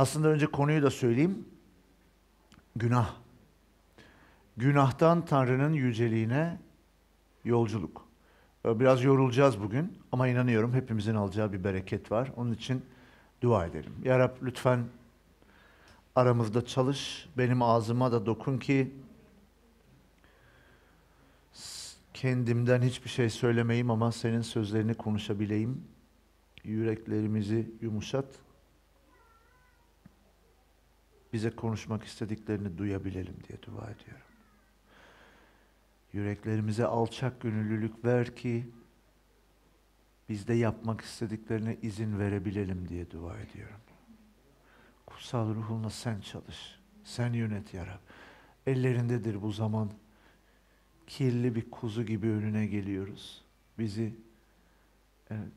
Aslında önce konuyu da söyleyeyim. Günah. Günahtan Tanrı'nın yüceliğine yolculuk. Ee, biraz yorulacağız bugün ama inanıyorum hepimizin alacağı bir bereket var. Onun için dua edelim. Ya Rab lütfen aramızda çalış, benim ağzıma da dokun ki kendimden hiçbir şey söylemeyeyim ama senin sözlerini konuşabileyim. Yüreklerimizi yumuşat, bize konuşmak istediklerini duyabilelim diye dua ediyorum. Yüreklerimize alçak gönüllülük ver ki biz de yapmak istediklerine izin verebilelim diye dua ediyorum. Kutsal ruhunla sen çalış. Sen yönet yarab Ellerindedir bu zaman. Kirli bir kuzu gibi önüne geliyoruz. Bizi evet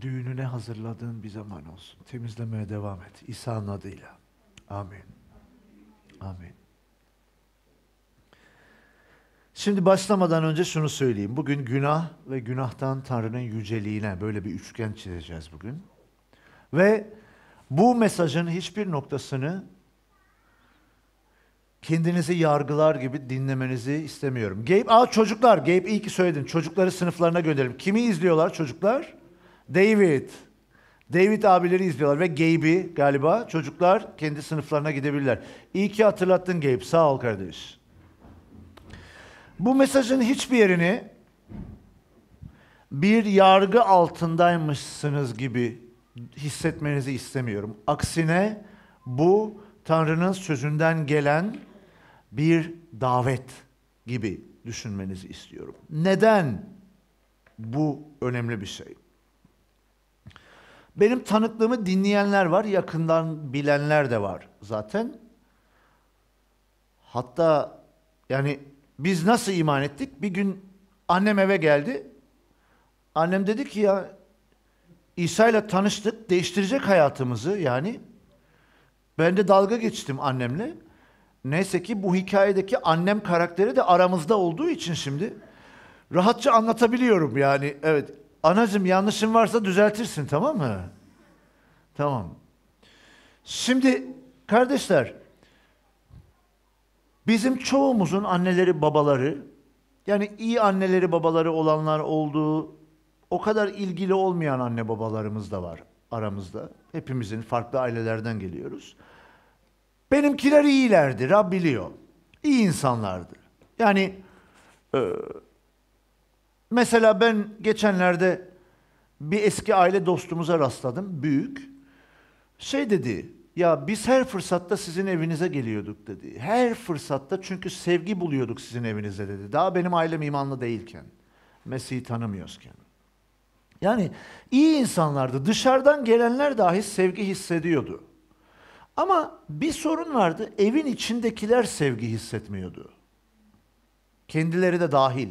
düğününe hazırladığın bir zaman olsun. Temizlemeye devam et. İsa'nın adıyla. Amin. Amin. Şimdi başlamadan önce şunu söyleyeyim. Bugün günah ve günahtan Tanrı'nın yüceliğine böyle bir üçgen çizeceğiz bugün. Ve bu mesajın hiçbir noktasını kendinizi yargılar gibi dinlemenizi istemiyorum. Gabe, aa çocuklar, Gabe iyi ki söyledin. Çocukları sınıflarına gönderelim. Kimi izliyorlar çocuklar? David. David abileri izliyorlar ve Gabe'i galiba çocuklar kendi sınıflarına gidebilirler. İyi ki hatırlattın Gabe. Sağ ol kardeş. Bu mesajın hiçbir yerini bir yargı altındaymışsınız gibi hissetmenizi istemiyorum. Aksine bu Tanrı'nın sözünden gelen bir davet gibi düşünmenizi istiyorum. Neden bu önemli bir şey? Benim tanıklığımı dinleyenler var, yakından bilenler de var zaten. Hatta yani biz nasıl iman ettik? Bir gün annem eve geldi. Annem dedi ki ya İsa ile tanıştık, değiştirecek hayatımızı yani. Ben de dalga geçtim annemle. Neyse ki bu hikayedeki annem karakteri de aramızda olduğu için şimdi rahatça anlatabiliyorum yani. Evet Anacım yanlışın varsa düzeltirsin tamam mı? Tamam. Şimdi kardeşler bizim çoğumuzun anneleri babaları yani iyi anneleri babaları olanlar olduğu o kadar ilgili olmayan anne babalarımız da var aramızda. Hepimizin farklı ailelerden geliyoruz. Benimkiler iyilerdi, Rab biliyor. İyi insanlardı. Yani e, Mesela ben geçenlerde bir eski aile dostumuza rastladım, büyük. Şey dedi, ya biz her fırsatta sizin evinize geliyorduk dedi. Her fırsatta çünkü sevgi buluyorduk sizin evinize dedi. Daha benim ailem imanlı değilken, Mesih'i tanımıyoruzken. Yani iyi insanlardı. Dışarıdan gelenler dahi sevgi hissediyordu. Ama bir sorun vardı. Evin içindekiler sevgi hissetmiyordu. Kendileri de dahil.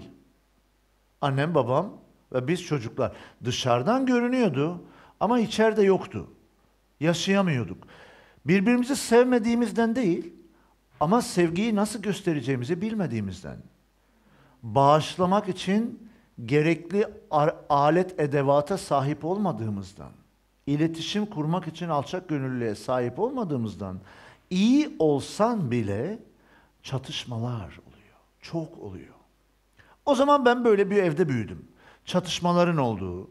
Annem, babam ve biz çocuklar dışarıdan görünüyordu ama içeride yoktu. Yaşayamıyorduk. Birbirimizi sevmediğimizden değil ama sevgiyi nasıl göstereceğimizi bilmediğimizden. Bağışlamak için gerekli alet edevata sahip olmadığımızdan, iletişim kurmak için alçak gönüllüye sahip olmadığımızdan, iyi olsan bile çatışmalar oluyor. Çok oluyor. O zaman ben böyle bir evde büyüdüm. Çatışmaların olduğu.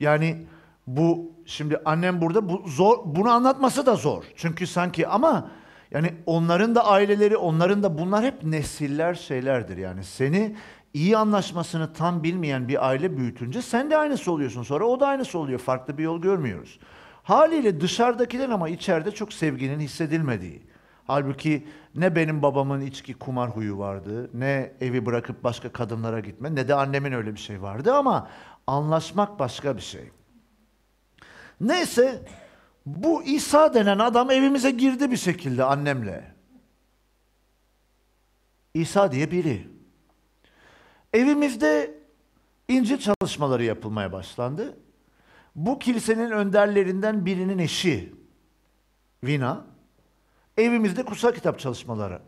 Yani bu şimdi annem burada bu zor bunu anlatması da zor. Çünkü sanki ama yani onların da aileleri, onların da bunlar hep nesiller şeylerdir. Yani seni iyi anlaşmasını tam bilmeyen bir aile büyütünce sen de aynısı oluyorsun. Sonra o da aynısı oluyor. Farklı bir yol görmüyoruz. Haliyle dışarıdakiler ama içeride çok sevginin hissedilmediği. Halbuki ne benim babamın içki kumar huyu vardı, ne evi bırakıp başka kadınlara gitme, ne de annemin öyle bir şey vardı ama anlaşmak başka bir şey. Neyse bu İsa denen adam evimize girdi bir şekilde annemle. İsa diye biri. Evimizde İncil çalışmaları yapılmaya başlandı. Bu kilisenin önderlerinden birinin eşi Vina evimizde kutsal kitap çalışmaları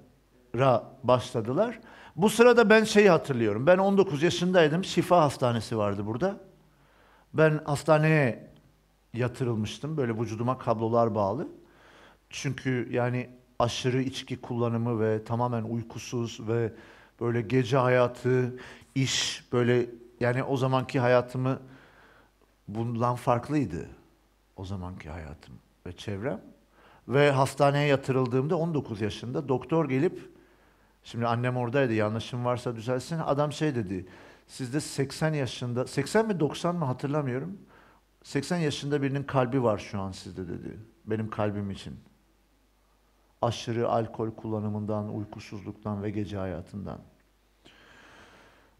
başladılar. Bu sırada ben şeyi hatırlıyorum. Ben 19 yaşındaydım. Şifa Hastanesi vardı burada. Ben hastaneye yatırılmıştım. Böyle vücuduma kablolar bağlı. Çünkü yani aşırı içki kullanımı ve tamamen uykusuz ve böyle gece hayatı, iş böyle yani o zamanki hayatımı bundan farklıydı. O zamanki hayatım ve çevrem. Ve hastaneye yatırıldığımda 19 yaşında doktor gelip, şimdi annem oradaydı yanlışım varsa düzelsin, adam şey dedi, sizde 80 yaşında, 80 mi 90 mı hatırlamıyorum, 80 yaşında birinin kalbi var şu an sizde dedi, benim kalbim için. Aşırı alkol kullanımından, uykusuzluktan ve gece hayatından.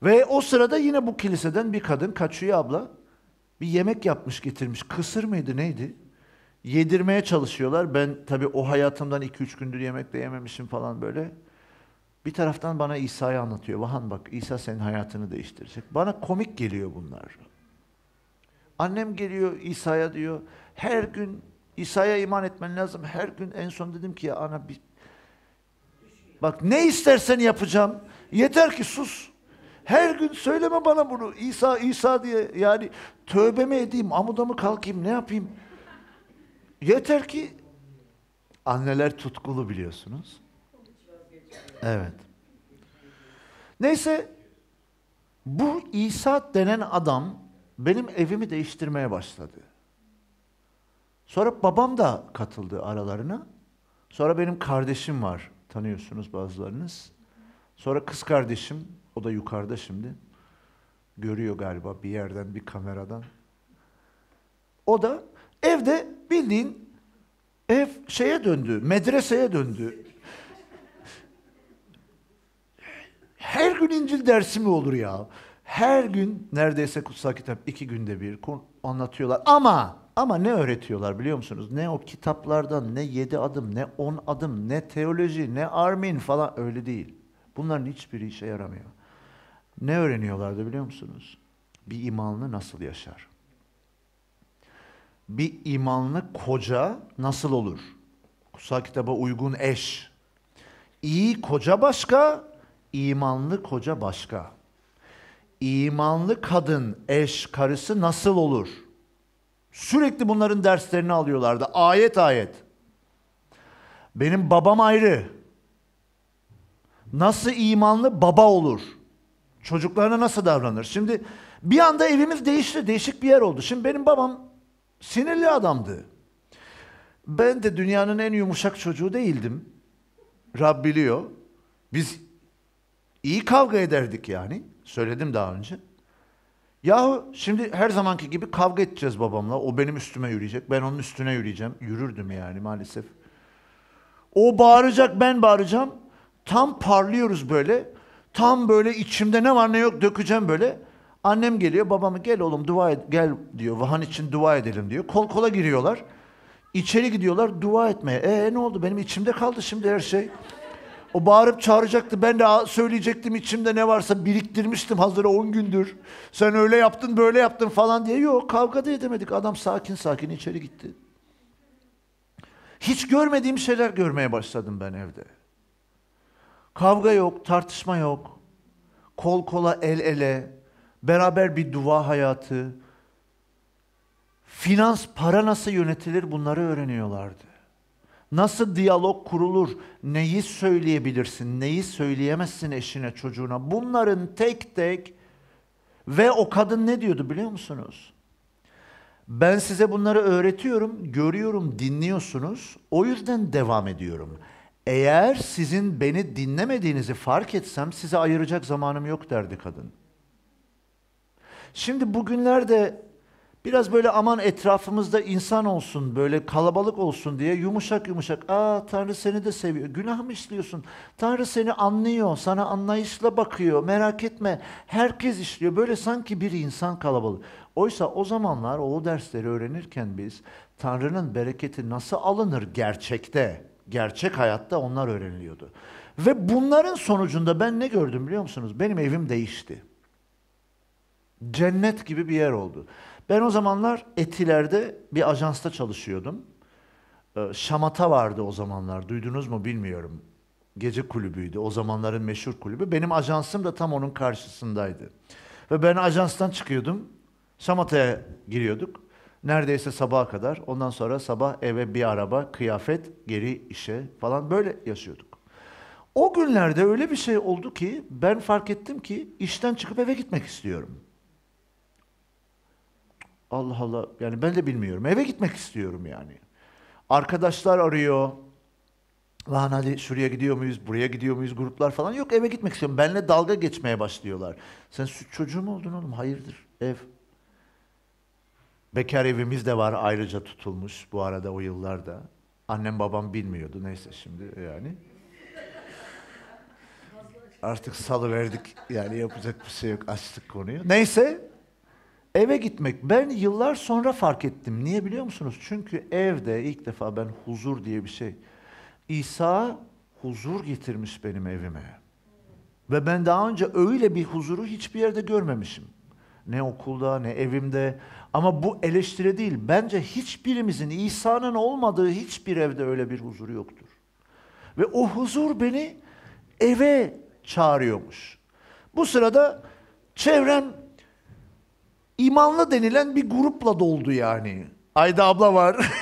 Ve o sırada yine bu kiliseden bir kadın, kaçıyor abla, bir yemek yapmış getirmiş. Kısır mıydı neydi? yedirmeye çalışıyorlar. Ben tabii o hayatımdan 2-3 gündür yemek de yememişim falan böyle. Bir taraftan bana İsa'yı anlatıyor. Vahan bak İsa senin hayatını değiştirecek. Bana komik geliyor bunlar. Annem geliyor İsa'ya diyor. Her gün İsa'ya iman etmen lazım. Her gün en son dedim ki ya ana bir... Bak ne istersen yapacağım. Yeter ki sus. Her gün söyleme bana bunu. İsa, İsa diye yani tövbe mi edeyim, amuda mı kalkayım, ne yapayım? Yeter ki anneler tutkulu biliyorsunuz. Evet. Neyse bu İsa denen adam benim evimi değiştirmeye başladı. Sonra babam da katıldı aralarına. Sonra benim kardeşim var. Tanıyorsunuz bazılarınız. Sonra kız kardeşim, o da yukarıda şimdi. Görüyor galiba bir yerden, bir kameradan. O da Evde bildiğin ev şeye döndü, medreseye döndü. Her gün İncil dersi mi olur ya? Her gün neredeyse kutsal kitap iki günde bir anlatıyorlar. Ama ama ne öğretiyorlar biliyor musunuz? Ne o kitaplardan, ne yedi adım, ne on adım, ne teoloji, ne armin falan öyle değil. Bunların hiçbiri işe yaramıyor. Ne öğreniyorlardı biliyor musunuz? Bir imanlı nasıl yaşar? bir imanlı koca nasıl olur? Kutsal kitaba uygun eş. İyi koca başka, imanlı koca başka. İmanlı kadın, eş, karısı nasıl olur? Sürekli bunların derslerini alıyorlardı. Ayet ayet. Benim babam ayrı. Nasıl imanlı baba olur? Çocuklarına nasıl davranır? Şimdi bir anda evimiz değişti. Değişik bir yer oldu. Şimdi benim babam Sinirli adamdı. Ben de dünyanın en yumuşak çocuğu değildim. Rab biliyor. Biz iyi kavga ederdik yani. Söyledim daha önce. Yahu şimdi her zamanki gibi kavga edeceğiz babamla. O benim üstüme yürüyecek. Ben onun üstüne yürüyeceğim. Yürürdüm yani maalesef. O bağıracak ben bağıracağım. Tam parlıyoruz böyle. Tam böyle içimde ne var ne yok dökeceğim böyle. Annem geliyor, babamı gel oğlum dua et, gel diyor. Vahan için dua edelim diyor. Kol kola giriyorlar. İçeri gidiyorlar dua etmeye. E ne oldu? Benim içimde kaldı şimdi her şey. O bağırıp çağıracaktı. Ben de söyleyecektim içimde ne varsa biriktirmiştim hazır 10 gündür. Sen öyle yaptın, böyle yaptın falan diye. Yok kavga da edemedik. Adam sakin sakin içeri gitti. Hiç görmediğim şeyler görmeye başladım ben evde. Kavga yok, tartışma yok. Kol kola, el ele, beraber bir dua hayatı, finans, para nasıl yönetilir bunları öğreniyorlardı. Nasıl diyalog kurulur, neyi söyleyebilirsin, neyi söyleyemezsin eşine, çocuğuna. Bunların tek tek ve o kadın ne diyordu biliyor musunuz? Ben size bunları öğretiyorum, görüyorum, dinliyorsunuz. O yüzden devam ediyorum. Eğer sizin beni dinlemediğinizi fark etsem size ayıracak zamanım yok derdi kadın. Şimdi bugünlerde biraz böyle aman etrafımızda insan olsun, böyle kalabalık olsun diye yumuşak yumuşak, aa Tanrı seni de seviyor, günah mı işliyorsun? Tanrı seni anlıyor, sana anlayışla bakıyor, merak etme, herkes işliyor. Böyle sanki bir insan kalabalık. Oysa o zamanlar o dersleri öğrenirken biz Tanrı'nın bereketi nasıl alınır gerçekte, gerçek hayatta onlar öğreniliyordu. Ve bunların sonucunda ben ne gördüm biliyor musunuz? Benim evim değişti cennet gibi bir yer oldu. Ben o zamanlar Etiler'de bir ajansta çalışıyordum. Ee, Şamata vardı o zamanlar. Duydunuz mu bilmiyorum. Gece kulübüydü. O zamanların meşhur kulübü. Benim ajansım da tam onun karşısındaydı. Ve ben ajanstan çıkıyordum. Şamata'ya giriyorduk. Neredeyse sabaha kadar. Ondan sonra sabah eve bir araba, kıyafet, geri işe falan böyle yaşıyorduk. O günlerde öyle bir şey oldu ki ben fark ettim ki işten çıkıp eve gitmek istiyorum. Allah Allah yani ben de bilmiyorum. Eve gitmek istiyorum yani. Arkadaşlar arıyor. Lan hadi şuraya gidiyor muyuz, buraya gidiyor muyuz gruplar falan. Yok eve gitmek istiyorum. Benle dalga geçmeye başlıyorlar. Sen çocuğu mu oldun oğlum? Hayırdır? Ev. Bekar evimiz de var ayrıca tutulmuş bu arada o yıllarda. Annem babam bilmiyordu neyse şimdi yani. Artık salı verdik yani yapacak bir şey yok açtık konuyu. Neyse Eve gitmek. Ben yıllar sonra fark ettim. Niye biliyor musunuz? Çünkü evde ilk defa ben huzur diye bir şey. İsa huzur getirmiş benim evime. Ve ben daha önce öyle bir huzuru hiçbir yerde görmemişim. Ne okulda ne evimde. Ama bu eleştiri değil. Bence hiçbirimizin İsa'nın olmadığı hiçbir evde öyle bir huzur yoktur. Ve o huzur beni eve çağırıyormuş. Bu sırada çevrem imanlı denilen bir grupla doldu yani. Ayda abla var,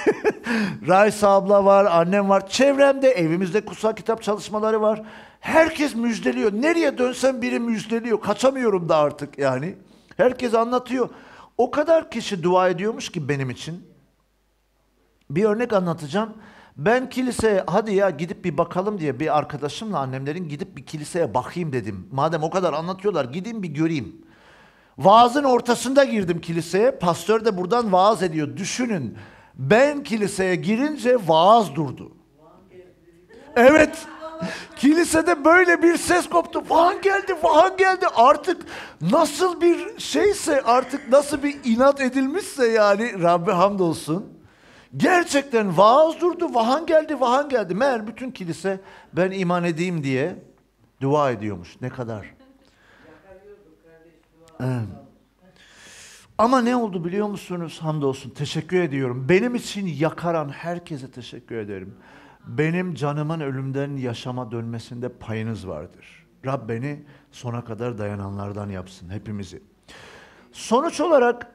Raysa abla var, annem var. Çevremde, evimizde kutsal kitap çalışmaları var. Herkes müjdeliyor. Nereye dönsem biri müjdeliyor. Kaçamıyorum da artık yani. Herkes anlatıyor. O kadar kişi dua ediyormuş ki benim için. Bir örnek anlatacağım. Ben kiliseye hadi ya gidip bir bakalım diye bir arkadaşımla annemlerin gidip bir kiliseye bakayım dedim. Madem o kadar anlatıyorlar gideyim bir göreyim. Vaazın ortasında girdim kiliseye. Pastör de buradan vaaz ediyor. Düşünün. Ben kiliseye girince vaaz durdu. Evet. Kilisede böyle bir ses koptu. Vahan geldi, vahan geldi. Artık nasıl bir şeyse, artık nasıl bir inat edilmişse yani Rabbi hamdolsun. Gerçekten vaaz durdu, vahan geldi, vahan geldi. Meğer bütün kilise ben iman edeyim diye dua ediyormuş. Ne kadar ama ne oldu biliyor musunuz? Hamdolsun teşekkür ediyorum. Benim için yakaran herkese teşekkür ederim. Benim canımın ölümden yaşama dönmesinde payınız vardır. Rab beni sona kadar dayananlardan yapsın hepimizi. Sonuç olarak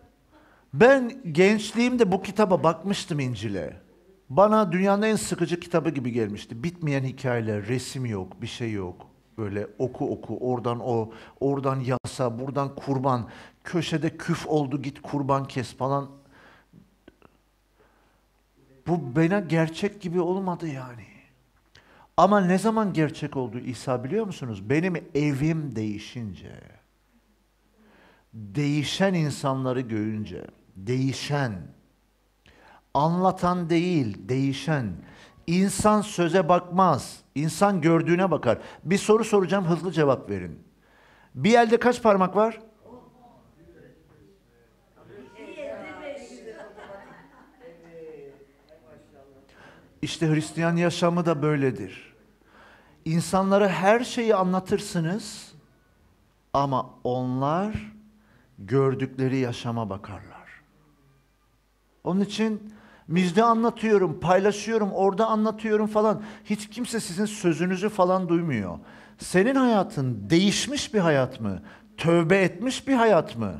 ben gençliğimde bu kitaba bakmıştım İncil'e. Bana dünyanın en sıkıcı kitabı gibi gelmişti. Bitmeyen hikayeler, resim yok, bir şey yok. Böyle oku oku, oradan o, oradan yasa, buradan kurban. Köşede küf oldu git kurban kes falan. Bu bana gerçek gibi olmadı yani. Ama ne zaman gerçek oldu İsa biliyor musunuz? Benim evim değişince, değişen insanları görünce, değişen, anlatan değil, değişen. insan söze bakmaz. İnsan gördüğüne bakar. Bir soru soracağım hızlı cevap verin. Bir elde kaç parmak var? İşte Hristiyan yaşamı da böyledir. İnsanlara her şeyi anlatırsınız ama onlar gördükleri yaşama bakarlar. Onun için Mizde anlatıyorum, paylaşıyorum, orada anlatıyorum falan. Hiç kimse sizin sözünüzü falan duymuyor. Senin hayatın değişmiş bir hayat mı? Tövbe etmiş bir hayat mı?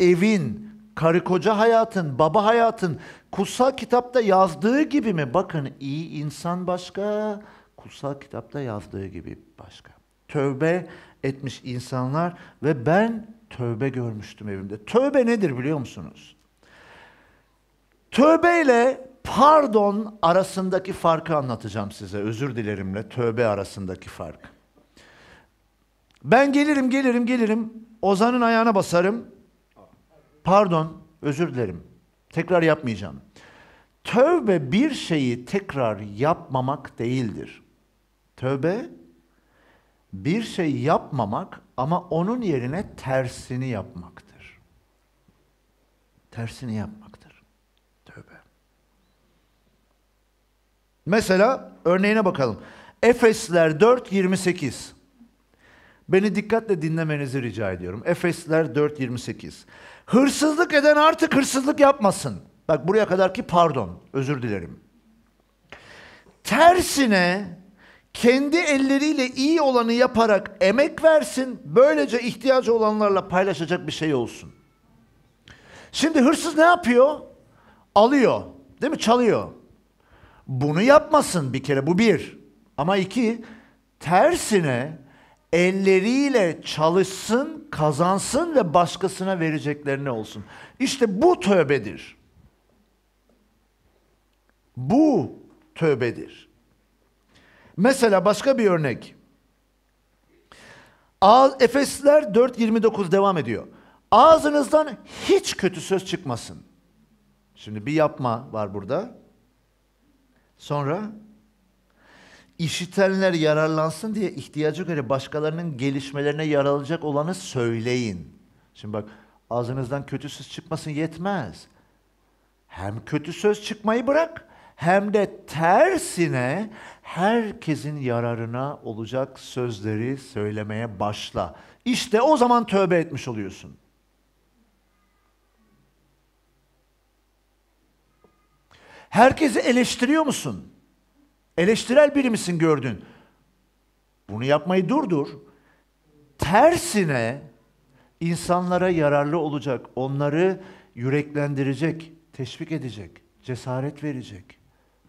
Evin, karı koca hayatın, baba hayatın kutsal kitapta yazdığı gibi mi? Bakın iyi insan başka, kutsal kitapta yazdığı gibi başka. Tövbe etmiş insanlar ve ben tövbe görmüştüm evimde. Tövbe nedir biliyor musunuz? Tövbe ile pardon arasındaki farkı anlatacağım size. Özür dilerimle tövbe arasındaki fark. Ben gelirim, gelirim, gelirim. Ozan'ın ayağına basarım. Pardon, özür dilerim. Tekrar yapmayacağım. Tövbe bir şeyi tekrar yapmamak değildir. Tövbe bir şey yapmamak ama onun yerine tersini yapmaktır. Tersini yapmak. Mesela örneğine bakalım. Efesler 4.28. Beni dikkatle dinlemenizi rica ediyorum. Efesler 4.28. Hırsızlık eden artık hırsızlık yapmasın. Bak buraya kadar ki pardon, özür dilerim. Tersine kendi elleriyle iyi olanı yaparak emek versin, böylece ihtiyacı olanlarla paylaşacak bir şey olsun. Şimdi hırsız ne yapıyor? Alıyor, değil mi? Çalıyor. Bunu yapmasın bir kere bu bir. Ama iki tersine elleriyle çalışsın, kazansın ve başkasına vereceklerine olsun. İşte bu tövbedir. Bu tövbedir. Mesela başka bir örnek. Efesler 4.29 devam ediyor. Ağzınızdan hiç kötü söz çıkmasın. Şimdi bir yapma var burada. Sonra işitenler yararlansın diye ihtiyacı göre başkalarının gelişmelerine yararlanacak olanı söyleyin. Şimdi bak ağzınızdan kötü söz çıkmasın yetmez. Hem kötü söz çıkmayı bırak hem de tersine herkesin yararına olacak sözleri söylemeye başla. İşte o zaman tövbe etmiş oluyorsun. Herkesi eleştiriyor musun? Eleştirel biri misin gördün? Bunu yapmayı durdur. Tersine insanlara yararlı olacak, onları yüreklendirecek, teşvik edecek, cesaret verecek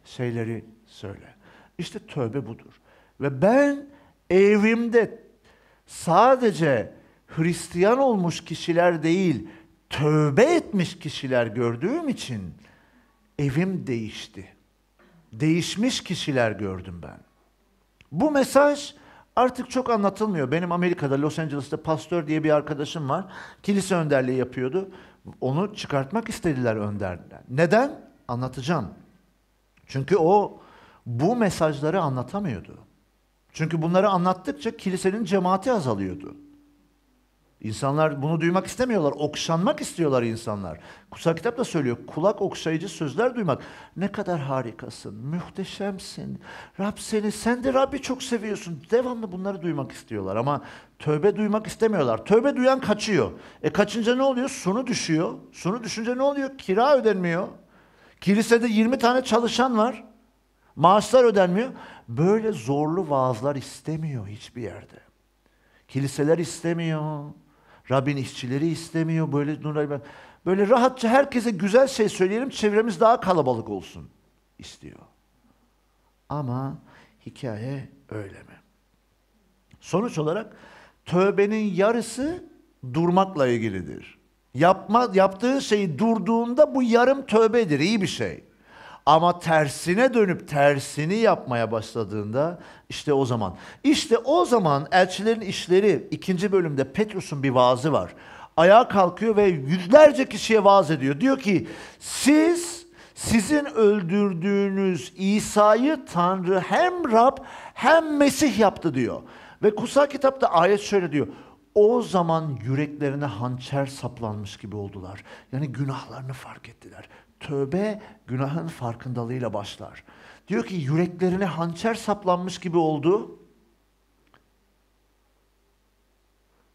şeyleri söyle. İşte tövbe budur. Ve ben evimde sadece Hristiyan olmuş kişiler değil, tövbe etmiş kişiler gördüğüm için evim değişti. Değişmiş kişiler gördüm ben. Bu mesaj artık çok anlatılmıyor. Benim Amerika'da Los Angeles'ta pastör diye bir arkadaşım var. Kilise önderliği yapıyordu. Onu çıkartmak istediler önderler. Neden? Anlatacağım. Çünkü o bu mesajları anlatamıyordu. Çünkü bunları anlattıkça kilisenin cemaati azalıyordu. İnsanlar bunu duymak istemiyorlar. Okşanmak istiyorlar insanlar. Kutsal kitap da söylüyor. Kulak okşayıcı sözler duymak. Ne kadar harikasın, muhteşemsin. Rab seni, sen de Rabbi çok seviyorsun. Devamlı bunları duymak istiyorlar ama tövbe duymak istemiyorlar. Tövbe duyan kaçıyor. E kaçınca ne oluyor? Sunu düşüyor. Sunu düşünce ne oluyor? Kira ödenmiyor. Kilisede 20 tane çalışan var. Maaşlar ödenmiyor. Böyle zorlu vaazlar istemiyor hiçbir yerde. Kiliseler istemiyor. Rabbin işçileri istemiyor. Böyle Nuray ben böyle rahatça herkese güzel şey söyleyelim, çevremiz daha kalabalık olsun istiyor. Ama hikaye öyle mi? Sonuç olarak tövbenin yarısı durmakla ilgilidir. Yapma, yaptığın şeyi durduğunda bu yarım tövbedir, iyi bir şey. Ama tersine dönüp tersini yapmaya başladığında işte o zaman. İşte o zaman elçilerin işleri ikinci bölümde Petrus'un bir vaazı var. Ayağa kalkıyor ve yüzlerce kişiye vaaz ediyor. Diyor ki siz sizin öldürdüğünüz İsa'yı Tanrı hem Rab hem Mesih yaptı diyor. Ve kutsal kitapta ayet şöyle diyor o zaman yüreklerine hançer saplanmış gibi oldular. Yani günahlarını fark ettiler. Tövbe günahın farkındalığıyla başlar. Diyor ki yüreklerine hançer saplanmış gibi oldu.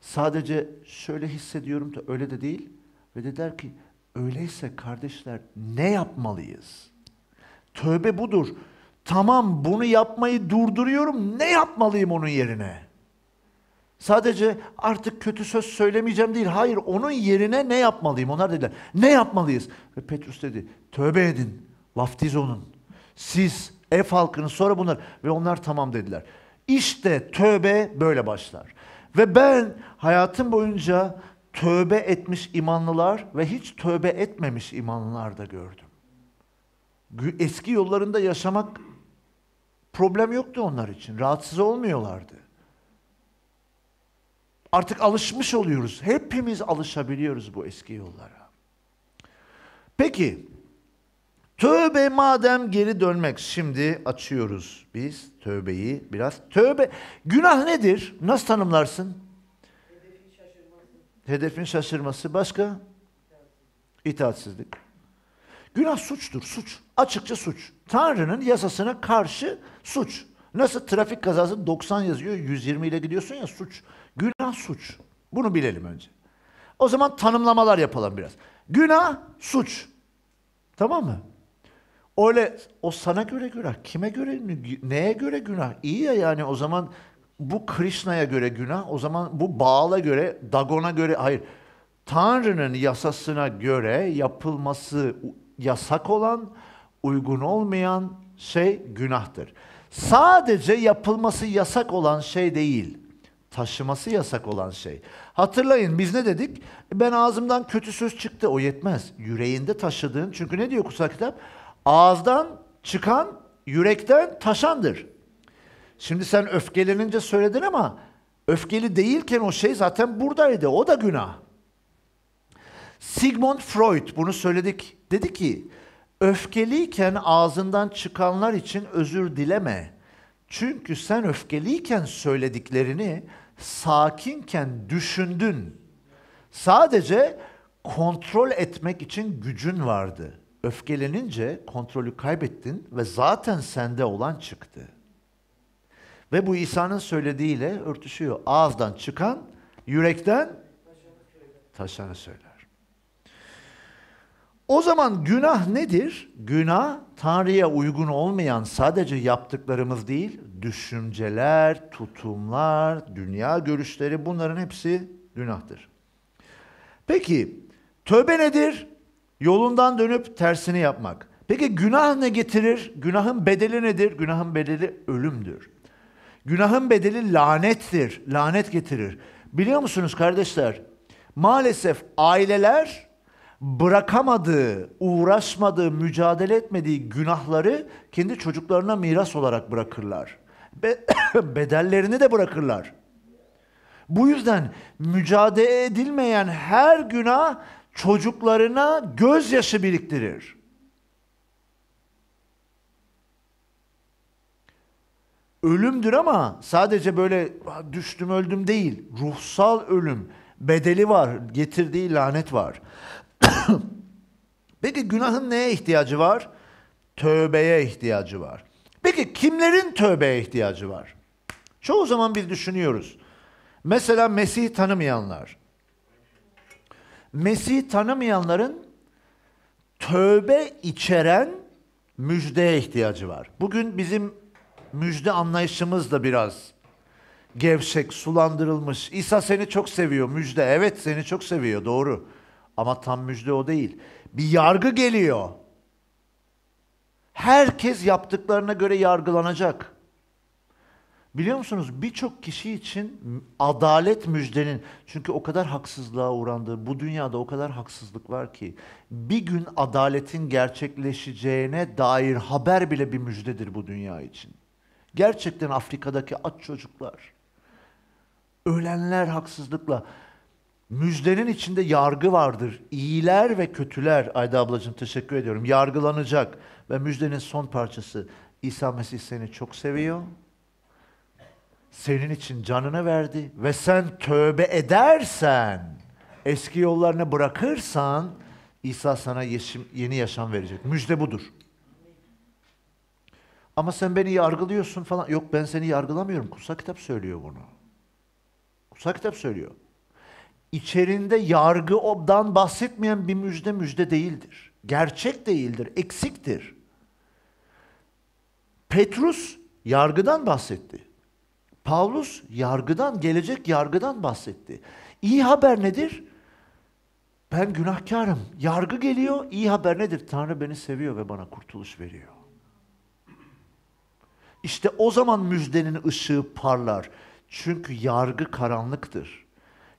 Sadece şöyle hissediyorum da öyle de değil. Ve dediler ki öyleyse kardeşler ne yapmalıyız? Tövbe budur. Tamam bunu yapmayı durduruyorum. Ne yapmalıyım onun yerine? Sadece artık kötü söz söylemeyeceğim değil. Hayır onun yerine ne yapmalıyım? Onlar dediler ne yapmalıyız? Ve Petrus dedi tövbe edin. Vaftiz onun. Siz ev halkını sonra bunlar. Ve onlar tamam dediler. İşte tövbe böyle başlar. Ve ben hayatım boyunca tövbe etmiş imanlılar ve hiç tövbe etmemiş imanlılar da gördüm. Eski yollarında yaşamak problem yoktu onlar için. Rahatsız olmuyorlardı. Artık alışmış oluyoruz. Hepimiz alışabiliyoruz bu eski yollara. Peki, tövbe madem geri dönmek. Şimdi açıyoruz biz tövbeyi biraz. Tövbe, günah nedir? Nasıl tanımlarsın? Hedefin şaşırması. Başka? İtaatsizlik. Günah suçtur, suç. Açıkça suç. Tanrı'nın yasasına karşı suç. Nasıl trafik kazası 90 yazıyor, 120 ile gidiyorsun ya suç. Günah suç. Bunu bilelim önce. O zaman tanımlamalar yapalım biraz. Günah suç. Tamam mı? Öyle o sana göre günah, kime göre, neye göre günah? İyi ya yani o zaman bu Krishna'ya göre günah, o zaman bu Baal'a göre, Dagon'a göre, hayır. Tanrı'nın yasasına göre yapılması yasak olan, uygun olmayan şey günahtır. Sadece yapılması yasak olan şey değil taşıması yasak olan şey. Hatırlayın biz ne dedik? Ben ağzımdan kötü söz çıktı. O yetmez. Yüreğinde taşıdığın. Çünkü ne diyor kutsal kitap? Ağızdan çıkan yürekten taşandır. Şimdi sen öfkelenince söyledin ama öfkeli değilken o şey zaten buradaydı. O da günah. Sigmund Freud bunu söyledik. Dedi ki öfkeliyken ağzından çıkanlar için özür dileme. Çünkü sen öfkeliyken söylediklerini sakinken düşündün. Sadece kontrol etmek için gücün vardı. Öfkelenince kontrolü kaybettin ve zaten sende olan çıktı. Ve bu İsa'nın söylediğiyle örtüşüyor. Ağızdan çıkan yürekten taşanı söyler. O zaman günah nedir? Günah Tanrı'ya uygun olmayan sadece yaptıklarımız değil, düşünceler, tutumlar, dünya görüşleri bunların hepsi günahtır. Peki tövbe nedir? Yolundan dönüp tersini yapmak. Peki günah ne getirir? Günahın bedeli nedir? Günahın bedeli ölümdür. Günahın bedeli lanettir. Lanet getirir. Biliyor musunuz kardeşler? Maalesef aileler bırakamadığı, uğraşmadığı, mücadele etmediği günahları kendi çocuklarına miras olarak bırakırlar. Be- bedellerini de bırakırlar. Bu yüzden mücadele edilmeyen her günah çocuklarına gözyaşı biriktirir. Ölümdür ama sadece böyle düştüm öldüm değil. Ruhsal ölüm, bedeli var, getirdiği lanet var. Peki günahın neye ihtiyacı var? Tövbeye ihtiyacı var. Peki kimlerin tövbeye ihtiyacı var? Çoğu zaman bir düşünüyoruz. Mesela Mesih tanımayanlar. Mesih tanımayanların tövbe içeren müjdeye ihtiyacı var. Bugün bizim müjde anlayışımız da biraz gevşek, sulandırılmış. İsa seni çok seviyor müjde. Evet seni çok seviyor doğru. Ama tam müjde o değil. Bir yargı geliyor. Herkes yaptıklarına göre yargılanacak. Biliyor musunuz birçok kişi için adalet müjdenin çünkü o kadar haksızlığa uğrandığı bu dünyada o kadar haksızlık var ki bir gün adaletin gerçekleşeceğine dair haber bile bir müjdedir bu dünya için. Gerçekten Afrika'daki aç çocuklar, ölenler haksızlıkla Müjdenin içinde yargı vardır. İyiler ve kötüler, Ayda ablacığım teşekkür ediyorum, yargılanacak. Ve müjdenin son parçası, İsa Mesih seni çok seviyor. Senin için canını verdi ve sen tövbe edersen, eski yollarını bırakırsan, İsa sana yeşim, yeni yaşam verecek. Müjde budur. Ama sen beni yargılıyorsun falan. Yok ben seni yargılamıyorum. Kutsal kitap söylüyor bunu. Kutsal kitap söylüyor içerinde yargı obdan bahsetmeyen bir müjde müjde değildir. Gerçek değildir, eksiktir. Petrus yargıdan bahsetti. Pavlus yargıdan, gelecek yargıdan bahsetti. İyi haber nedir? Ben günahkarım. Yargı geliyor. İyi haber nedir? Tanrı beni seviyor ve bana kurtuluş veriyor. İşte o zaman müjdenin ışığı parlar. Çünkü yargı karanlıktır.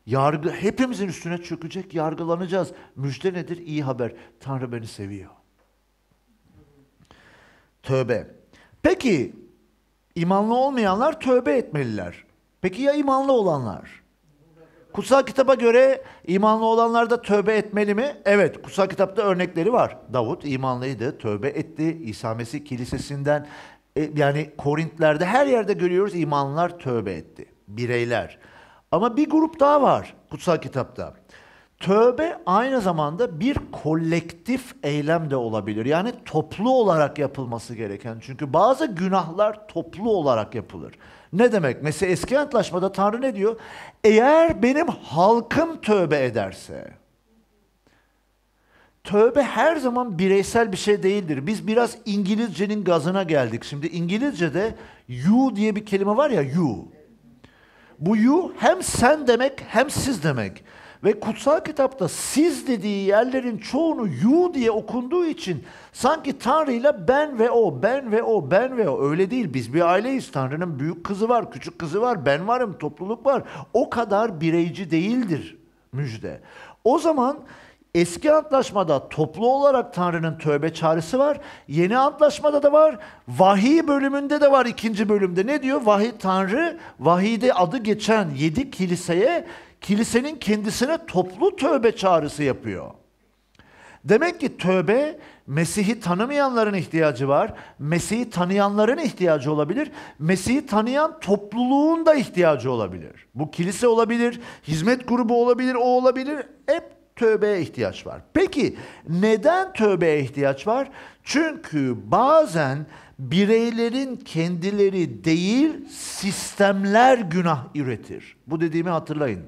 Yargı hepimizin üstüne çökecek, yargılanacağız. Müjde nedir? İyi haber. Tanrı beni seviyor. Tövbe. Peki imanlı olmayanlar tövbe etmeliler. Peki ya imanlı olanlar? Kutsal kitaba göre imanlı olanlar da tövbe etmeli mi? Evet, kutsal kitapta örnekleri var. Davut imanlıydı, tövbe etti. İsa Mesih kilisesinden e, yani Korintlerde her yerde görüyoruz imanlılar tövbe etti. Bireyler. Ama bir grup daha var kutsal kitapta. Tövbe aynı zamanda bir kolektif eylem de olabilir. Yani toplu olarak yapılması gereken. Çünkü bazı günahlar toplu olarak yapılır. Ne demek? Mesela eski antlaşmada Tanrı ne diyor? Eğer benim halkım tövbe ederse. Tövbe her zaman bireysel bir şey değildir. Biz biraz İngilizcenin gazına geldik. Şimdi İngilizce'de you diye bir kelime var ya you. Bu you hem sen demek hem siz demek. Ve kutsal kitapta siz dediği yerlerin çoğunu you diye okunduğu için sanki Tanrı ile ben ve o, ben ve o, ben ve o. Öyle değil. Biz bir aileyiz. Tanrı'nın büyük kızı var, küçük kızı var, ben varım, topluluk var. O kadar bireyci değildir müjde. O zaman Eski antlaşmada toplu olarak Tanrı'nın tövbe çağrısı var. Yeni antlaşmada da var. Vahiy bölümünde de var ikinci bölümde. Ne diyor? Vahiy Tanrı, vahide adı geçen yedi kiliseye, kilisenin kendisine toplu tövbe çağrısı yapıyor. Demek ki tövbe Mesih'i tanımayanların ihtiyacı var. Mesih'i tanıyanların ihtiyacı olabilir. Mesih'i tanıyan topluluğun da ihtiyacı olabilir. Bu kilise olabilir, hizmet grubu olabilir, o olabilir. Hep tövbeye ihtiyaç var. Peki neden tövbeye ihtiyaç var? Çünkü bazen bireylerin kendileri değil sistemler günah üretir. Bu dediğimi hatırlayın.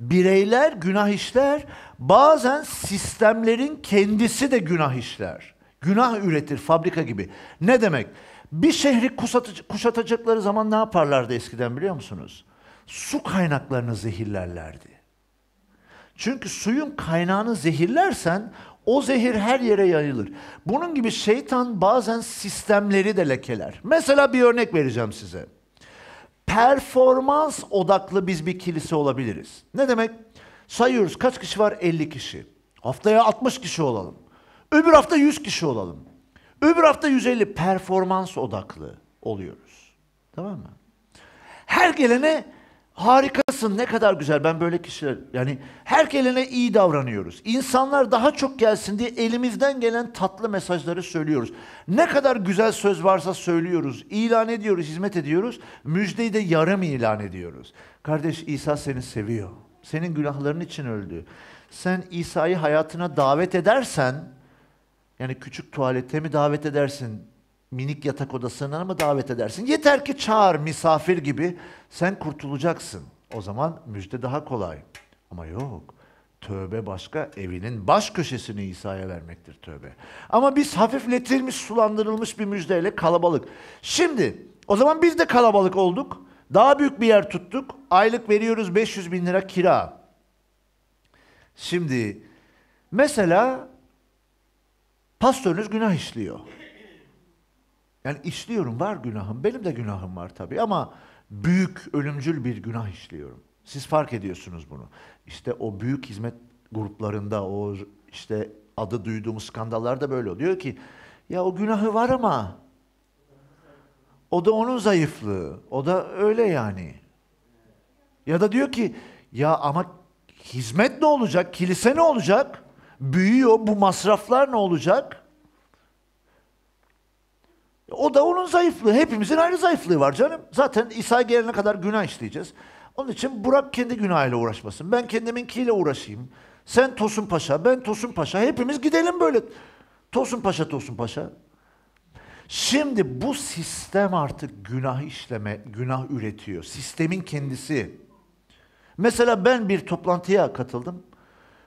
Bireyler günah işler, bazen sistemlerin kendisi de günah işler. Günah üretir fabrika gibi. Ne demek? Bir şehri kuşatacakları zaman ne yaparlardı eskiden biliyor musunuz? Su kaynaklarını zehirlerlerdi. Çünkü suyun kaynağını zehirlersen o zehir her yere yayılır. Bunun gibi şeytan bazen sistemleri de lekeler. Mesela bir örnek vereceğim size. Performans odaklı biz bir kilise olabiliriz. Ne demek? Sayıyoruz kaç kişi var? 50 kişi. Haftaya 60 kişi olalım. Öbür hafta 100 kişi olalım. Öbür hafta 150 performans odaklı oluyoruz. Tamam mı? Her gelene Harikasın ne kadar güzel ben böyle kişiler yani her gelene iyi davranıyoruz. İnsanlar daha çok gelsin diye elimizden gelen tatlı mesajları söylüyoruz. Ne kadar güzel söz varsa söylüyoruz, ilan ediyoruz, hizmet ediyoruz. Müjdeyi de yarım ilan ediyoruz. Kardeş İsa seni seviyor. Senin günahların için öldü. Sen İsa'yı hayatına davet edersen yani küçük tuvalete mi davet edersin? minik yatak odasına mı davet edersin? Yeter ki çağır misafir gibi sen kurtulacaksın. O zaman müjde daha kolay. Ama yok. Tövbe başka evinin baş köşesini İsa'ya vermektir tövbe. Ama biz hafifletilmiş, sulandırılmış bir müjdeyle kalabalık. Şimdi o zaman biz de kalabalık olduk. Daha büyük bir yer tuttuk. Aylık veriyoruz 500 bin lira kira. Şimdi mesela pastörünüz günah işliyor. Yani işliyorum var günahım. Benim de günahım var tabii ama büyük, ölümcül bir günah işliyorum. Siz fark ediyorsunuz bunu. İşte o büyük hizmet gruplarında o işte adı duyduğumuz skandallarda böyle oluyor ki ya o günahı var ama o da onun zayıflığı. O da öyle yani. Ya da diyor ki ya ama hizmet ne olacak? Kilise ne olacak? Büyüyor. Bu masraflar ne olacak? O da onun zayıflığı. Hepimizin ayrı zayıflığı var canım. Zaten İsa gelene kadar günah işleyeceğiz. Onun için Burak kendi günahıyla uğraşmasın. Ben kendiminkiyle uğraşayım. Sen Tosun Paşa, ben Tosun Paşa. Hepimiz gidelim böyle. Tosun Paşa, Tosun Paşa. Şimdi bu sistem artık günah işleme, günah üretiyor. Sistemin kendisi. Mesela ben bir toplantıya katıldım.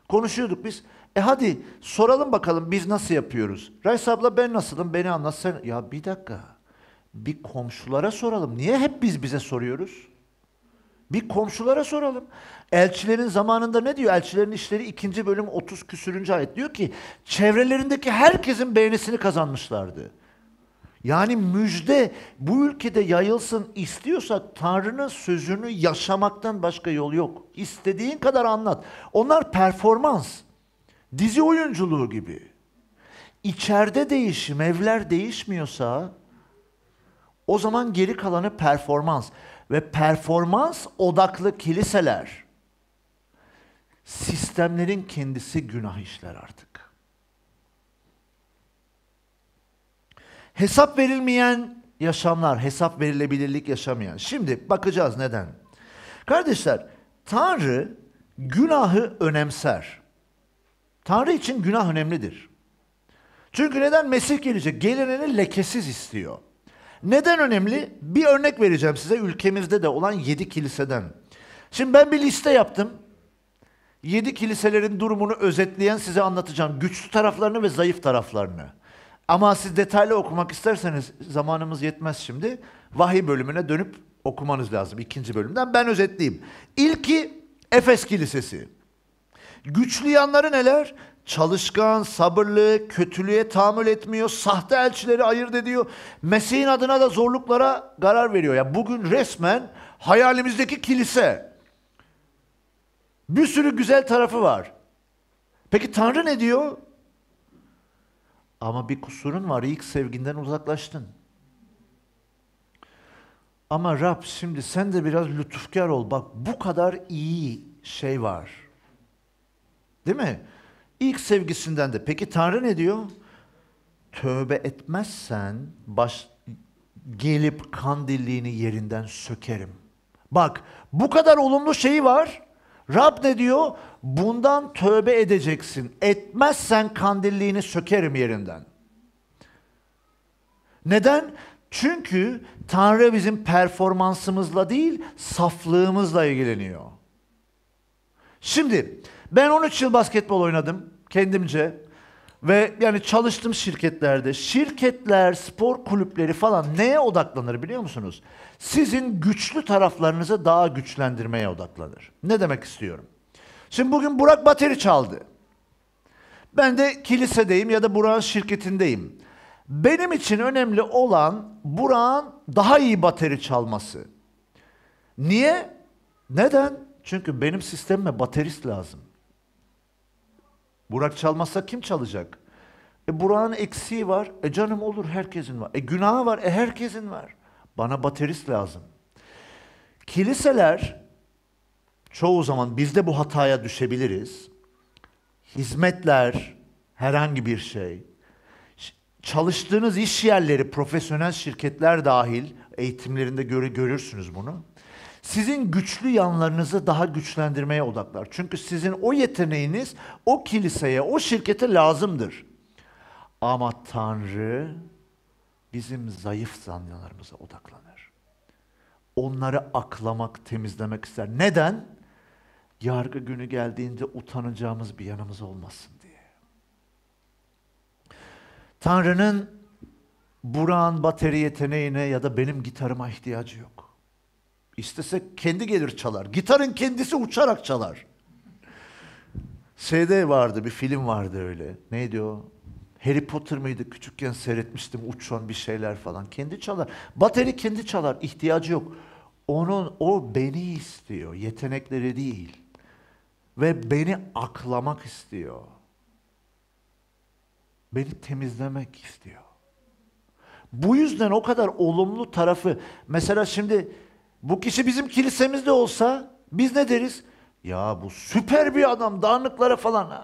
Konuşuyorduk biz. E hadi soralım bakalım biz nasıl yapıyoruz? Reis abla ben nasılım beni anlat sen. Ya bir dakika bir komşulara soralım. Niye hep biz bize soruyoruz? Bir komşulara soralım. Elçilerin zamanında ne diyor? Elçilerin işleri ikinci bölüm 30 küsürüncü ayet diyor ki çevrelerindeki herkesin beğenisini kazanmışlardı. Yani müjde bu ülkede yayılsın istiyorsak Tanrı'nın sözünü yaşamaktan başka yol yok. İstediğin kadar anlat. Onlar performans. Dizi oyunculuğu gibi. İçeride değişim, evler değişmiyorsa o zaman geri kalanı performans ve performans odaklı kiliseler sistemlerin kendisi günah işler artık. Hesap verilmeyen yaşamlar, hesap verilebilirlik yaşamayan. Şimdi bakacağız neden. Kardeşler, Tanrı günahı önemser. Tanrı için günah önemlidir. Çünkü neden Mesih gelecek? Gelenini lekesiz istiyor. Neden önemli? Bir örnek vereceğim size ülkemizde de olan yedi kiliseden. Şimdi ben bir liste yaptım. Yedi kiliselerin durumunu özetleyen size anlatacağım. Güçlü taraflarını ve zayıf taraflarını. Ama siz detaylı okumak isterseniz zamanımız yetmez şimdi. Vahiy bölümüne dönüp okumanız lazım ikinci bölümden. Ben özetleyeyim. İlki Efes Kilisesi. Güçlü yanları neler? Çalışkan, sabırlı, kötülüğe tahammül etmiyor, sahte elçileri ayırt ediyor. Mesih'in adına da zorluklara karar veriyor. Ya yani bugün resmen hayalimizdeki kilise. Bir sürü güzel tarafı var. Peki Tanrı ne diyor? Ama bir kusurun var, ilk sevginden uzaklaştın. Ama Rab şimdi sen de biraz lütufkar ol. Bak bu kadar iyi şey var Değil mi? İlk sevgisinden de. Peki Tanrı ne diyor? Tövbe etmezsen baş, gelip kandilliğini yerinden sökerim. Bak bu kadar olumlu şeyi var. Rab ne diyor? Bundan tövbe edeceksin. Etmezsen kandilliğini sökerim yerinden. Neden? Çünkü Tanrı bizim performansımızla değil, saflığımızla ilgileniyor. Şimdi ben 13 yıl basketbol oynadım kendimce. Ve yani çalıştım şirketlerde. Şirketler, spor kulüpleri falan neye odaklanır biliyor musunuz? Sizin güçlü taraflarınızı daha güçlendirmeye odaklanır. Ne demek istiyorum? Şimdi bugün Burak bateri çaldı. Ben de kilisedeyim ya da Burak'ın şirketindeyim. Benim için önemli olan Burak'ın daha iyi bateri çalması. Niye? Neden? Çünkü benim sistemime baterist lazım. Burak çalmazsa kim çalacak? E Burak'ın eksiği var. E canım olur herkesin var. E günahı var. E herkesin var. Bana baterist lazım. Kiliseler çoğu zaman biz de bu hataya düşebiliriz. Hizmetler, herhangi bir şey, çalıştığınız iş yerleri, profesyonel şirketler dahil eğitimlerinde göre görürsünüz bunu sizin güçlü yanlarınızı daha güçlendirmeye odaklar. Çünkü sizin o yeteneğiniz o kiliseye, o şirkete lazımdır. Ama Tanrı bizim zayıf zanyalarımıza odaklanır. Onları aklamak, temizlemek ister. Neden? Yargı günü geldiğinde utanacağımız bir yanımız olmasın diye. Tanrı'nın Buran bateri yeteneğine ya da benim gitarıma ihtiyacı yok. İstese kendi gelir çalar. Gitarın kendisi uçarak çalar. CD vardı, bir film vardı öyle. Neydi o? Harry Potter mıydı? Küçükken seyretmiştim uçan bir şeyler falan. Kendi çalar. Bateri kendi çalar. İhtiyacı yok. Onun o beni istiyor. Yetenekleri değil. Ve beni aklamak istiyor. Beni temizlemek istiyor. Bu yüzden o kadar olumlu tarafı mesela şimdi bu kişi bizim kilisemizde olsa biz ne deriz? Ya bu süper bir adam dağınıklara falan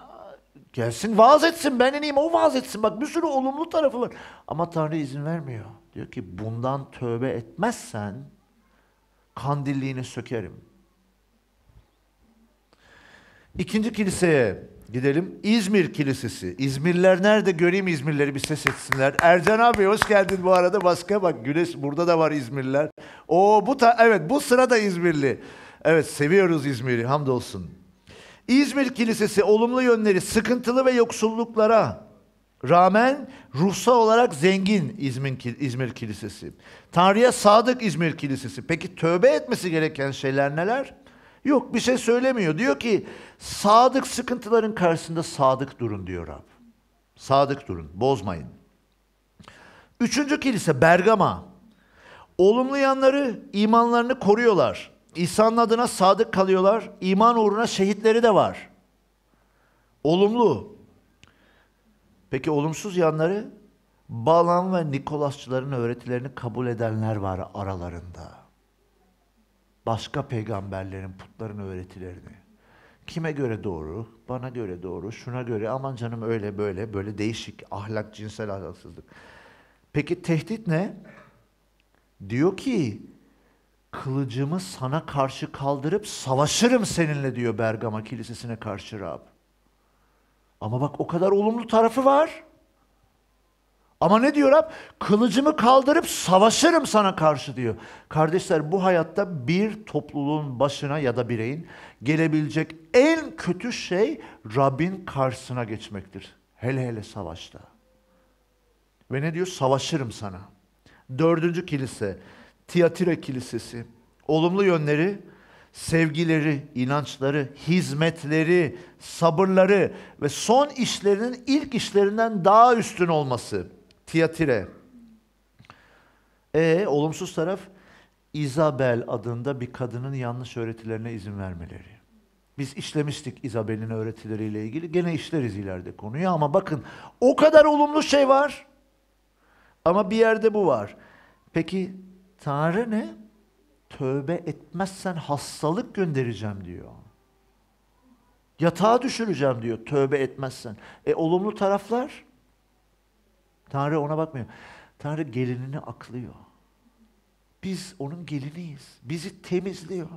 gelsin vaaz etsin ben en o vaaz etsin. Bak bir sürü olumlu tarafı var. Ama Tanrı izin vermiyor. Diyor ki bundan tövbe etmezsen kandilliğini sökerim. İkinci kiliseye Gidelim. İzmir Kilisesi. İzmirler nerede? Göreyim İzmirleri bir ses etsinler. Ercan abi hoş geldin bu arada. Başka bak Güneş burada da var İzmirler. O bu ta evet bu sırada İzmirli. Evet seviyoruz İzmir'i hamdolsun. İzmir Kilisesi olumlu yönleri sıkıntılı ve yoksulluklara rağmen ruhsal olarak zengin İzmir, İzmir Kilisesi. Tanrı'ya sadık İzmir Kilisesi. Peki tövbe etmesi gereken şeyler neler? Yok bir şey söylemiyor. Diyor ki sadık sıkıntıların karşısında sadık durun diyor Rab. Sadık durun, bozmayın. Üçüncü kilise Bergama. Olumlu yanları imanlarını koruyorlar. İsa'nın adına sadık kalıyorlar. İman uğruna şehitleri de var. Olumlu. Peki olumsuz yanları? Balan ve Nikolasçıların öğretilerini kabul edenler var aralarında başka peygamberlerin, putların öğretilerini. Kime göre doğru, bana göre doğru, şuna göre aman canım öyle böyle, böyle değişik ahlak, cinsel ahlaksızlık. Peki tehdit ne? Diyor ki kılıcımı sana karşı kaldırıp savaşırım seninle diyor Bergama Kilisesi'ne karşı Rab. Ama bak o kadar olumlu tarafı var. Ama ne diyor Rab? Kılıcımı kaldırıp savaşırım sana karşı diyor. Kardeşler bu hayatta bir topluluğun başına ya da bireyin gelebilecek en kötü şey Rabbin karşısına geçmektir. Hele hele savaşta. Ve ne diyor? Savaşırım sana. Dördüncü kilise, Tiyatire Kilisesi. Olumlu yönleri, sevgileri, inançları, hizmetleri, sabırları ve son işlerinin ilk işlerinden daha üstün olması. Tiyatire. E olumsuz taraf İzabel adında bir kadının yanlış öğretilerine izin vermeleri. Biz işlemiştik İzabel'in öğretileriyle ilgili. Gene işleriz ileride konuyu ama bakın o kadar olumlu şey var. Ama bir yerde bu var. Peki Tanrı ne? Tövbe etmezsen hastalık göndereceğim diyor. Yatağa düşüreceğim diyor tövbe etmezsen. E olumlu taraflar? Tanrı ona bakmıyor. Tanrı gelinini aklıyor. Biz onun geliniyiz. Bizi temizliyor.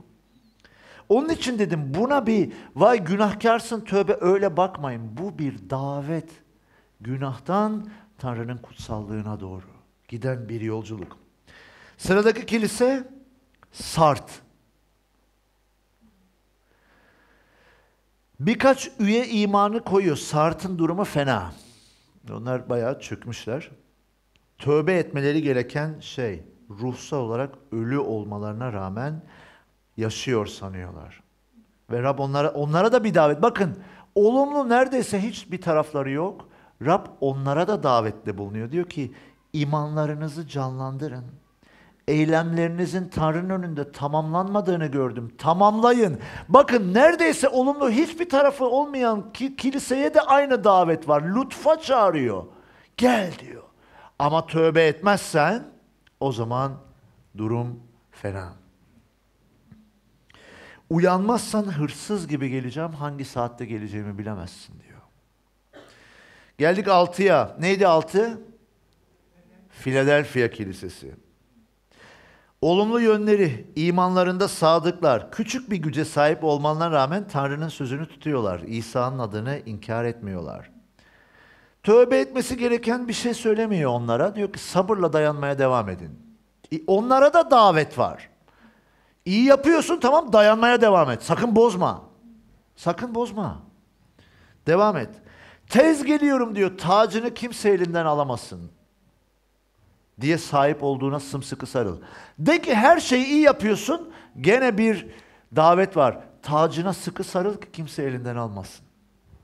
Onun için dedim buna bir vay günahkarsın tövbe öyle bakmayın. Bu bir davet. Günahtan Tanrı'nın kutsallığına doğru giden bir yolculuk. Sıradaki kilise Sart. Birkaç üye imanı koyuyor. Sart'ın durumu fena. Onlar bayağı çökmüşler. Tövbe etmeleri gereken şey ruhsal olarak ölü olmalarına rağmen yaşıyor sanıyorlar. Ve Rab onlara, onlara da bir davet. Bakın olumlu neredeyse hiç bir tarafları yok. Rab onlara da davetle bulunuyor. Diyor ki imanlarınızı canlandırın eylemlerinizin Tanrı'nın önünde tamamlanmadığını gördüm. Tamamlayın. Bakın neredeyse olumlu hiçbir tarafı olmayan ki, kiliseye de aynı davet var. Lütfa çağırıyor. Gel diyor. Ama tövbe etmezsen o zaman durum fena. Uyanmazsan hırsız gibi geleceğim, hangi saatte geleceğimi bilemezsin diyor. Geldik altıya. Neydi altı? Philadelphia Kilisesi. Olumlu yönleri, imanlarında sadıklar, küçük bir güce sahip olmalarına rağmen Tanrı'nın sözünü tutuyorlar. İsa'nın adını inkar etmiyorlar. Tövbe etmesi gereken bir şey söylemiyor onlara. Diyor ki sabırla dayanmaya devam edin. E, onlara da davet var. İyi yapıyorsun tamam dayanmaya devam et. Sakın bozma. Sakın bozma. Devam et. Tez geliyorum diyor. Tacını kimse elinden alamasın diye sahip olduğuna sımsıkı sarıl. De ki her şeyi iyi yapıyorsun. Gene bir davet var. Tacına sıkı sarıl ki kimse elinden almasın.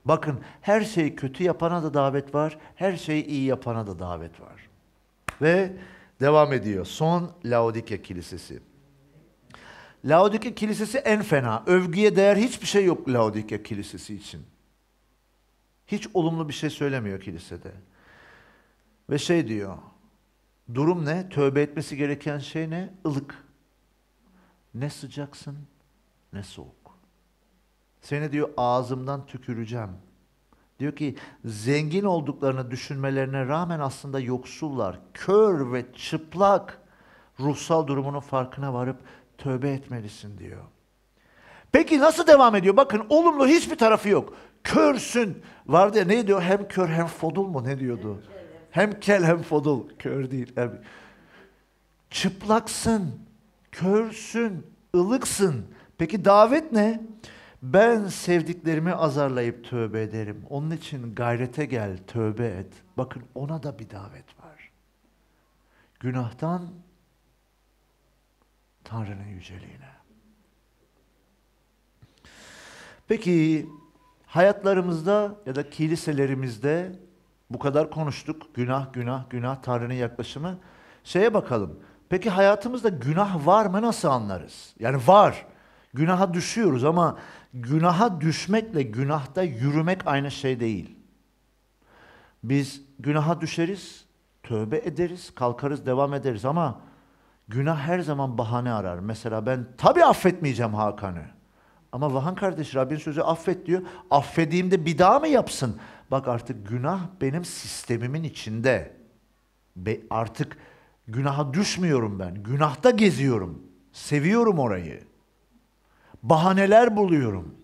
Bakın her şeyi kötü yapana da davet var. Her şeyi iyi yapana da davet var. Ve devam ediyor. Son Laodike Kilisesi. Laodike Kilisesi en fena. Övgüye değer hiçbir şey yok Laodike Kilisesi için. Hiç olumlu bir şey söylemiyor kilisede. Ve şey diyor, Durum ne? Tövbe etmesi gereken şey ne? Ilık. Ne sıcaksın ne soğuk. Seni diyor ağzımdan tüküreceğim. Diyor ki zengin olduklarını düşünmelerine rağmen aslında yoksullar, kör ve çıplak ruhsal durumunun farkına varıp tövbe etmelisin diyor. Peki nasıl devam ediyor? Bakın olumlu hiçbir tarafı yok. Körsün. Vardı ya ne diyor? Hem kör hem fodul mu ne diyordu? Hem kel hem fodul. Kör değil. Hem... Çıplaksın, körsün, ılıksın. Peki davet ne? Ben sevdiklerimi azarlayıp tövbe ederim. Onun için gayrete gel, tövbe et. Bakın ona da bir davet var. Günahtan Tanrı'nın yüceliğine. Peki hayatlarımızda ya da kiliselerimizde bu kadar konuştuk. Günah, günah, günah Tanrı'nın yaklaşımı. Şeye bakalım. Peki hayatımızda günah var mı nasıl anlarız? Yani var. Günaha düşüyoruz ama günaha düşmekle günahta yürümek aynı şey değil. Biz günaha düşeriz, tövbe ederiz, kalkarız, devam ederiz ama günah her zaman bahane arar. Mesela ben tabii affetmeyeceğim Hakan'ı. Ama Vahan kardeş Rabbin sözü affet diyor. Affedeyim de bir daha mı yapsın? Bak artık günah benim sistemimin içinde. Be, artık günaha düşmüyorum ben. Günahta geziyorum. Seviyorum orayı. Bahaneler buluyorum.